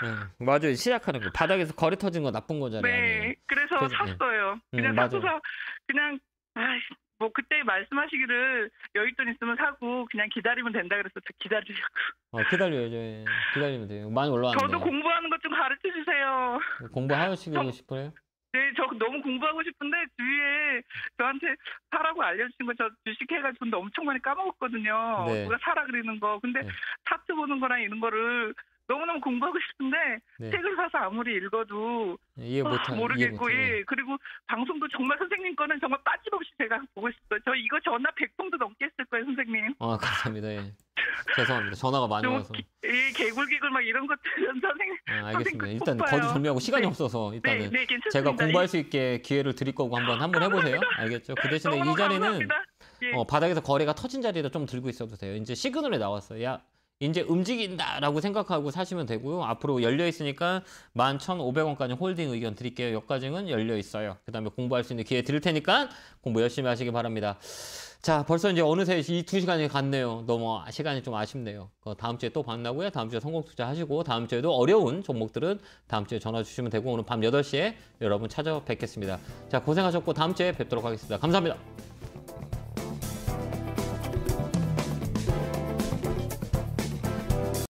네. 맞아요. 시작하는 거. 바닥에서 거리 터진 거 나쁜 거잖아요. 네. 그래서, 그 샀어요. 네. 그냥 음, 사고서 그냥 아이, 뭐 그때 말씀하시기를 여윳돈 있으면 사고 그냥 기다리면 된다 그래서 기다리려고. 아, 어, 기다려요 예. 기다리면 돼요. 많이 올라왔는데. 저도 공부하는 것 좀 가르쳐 주세요. 공부하시고 싶어요? 네, 저 너무 공부하고 싶은데 주위에 저한테 사라고 알려주신 거 저 주식해가지고 엄청 많이 까먹었거든요. 네. 누가 사라 그러는 거. 근데 네. 차트 보는 거랑 이런 거를 너무너무 공부하고 싶은데 네. 책을 사서 아무리 읽어도 이해 못 아, 모르겠고 이해 못 예. 그리고 방송도 정말 선생님 거는 정말 빠짐없이 제가 보고 싶어요. 저 이거 전화 100통도 넘게 했을 거예요, 선생님. 아, 감사합니다. 예. 죄송합니다. 전화가 많이 와서. 기, 개굴기굴 막 이런 것들은 선생님. 아, 알겠습니다. 일단 거주 절미하고 시간이 네. 없어서 네, 일단은 네, 괜찮습니다. 제가 공부할 예. 수 있게 기회를 드릴 거고 한번 한번 해 보세요. 알겠죠? 그 대신에 이 자리는 예. 어, 바닥에서 거래가 터진 자리를 좀 들고 있어도 돼요. 이제 시그널에 나왔어요. 야, 이제 움직인다라고 생각하고 사시면 되고요. 앞으로 열려 있으니까 11,500원까지 홀딩 의견 드릴게요. 여과까은 열려 있어요. 그 다음에 공부할 수 있는 기회 드릴 테니까 공부 열심히 하시기 바랍니다. 자, 벌써 이제 어느새 이 두 시간이 갔네요. 너무 아, 시간이 좀 아쉽네요. 그 다음 주에 또 만나고요. 다음 주에 성공 투자 하시고 다음 주에도 어려운 종목들은 다음 주에 전화 주시면 되고 오늘 밤 8시에 여러분 찾아뵙겠습니다. 자, 고생하셨고 다음 주에 뵙도록 하겠습니다. 감사합니다.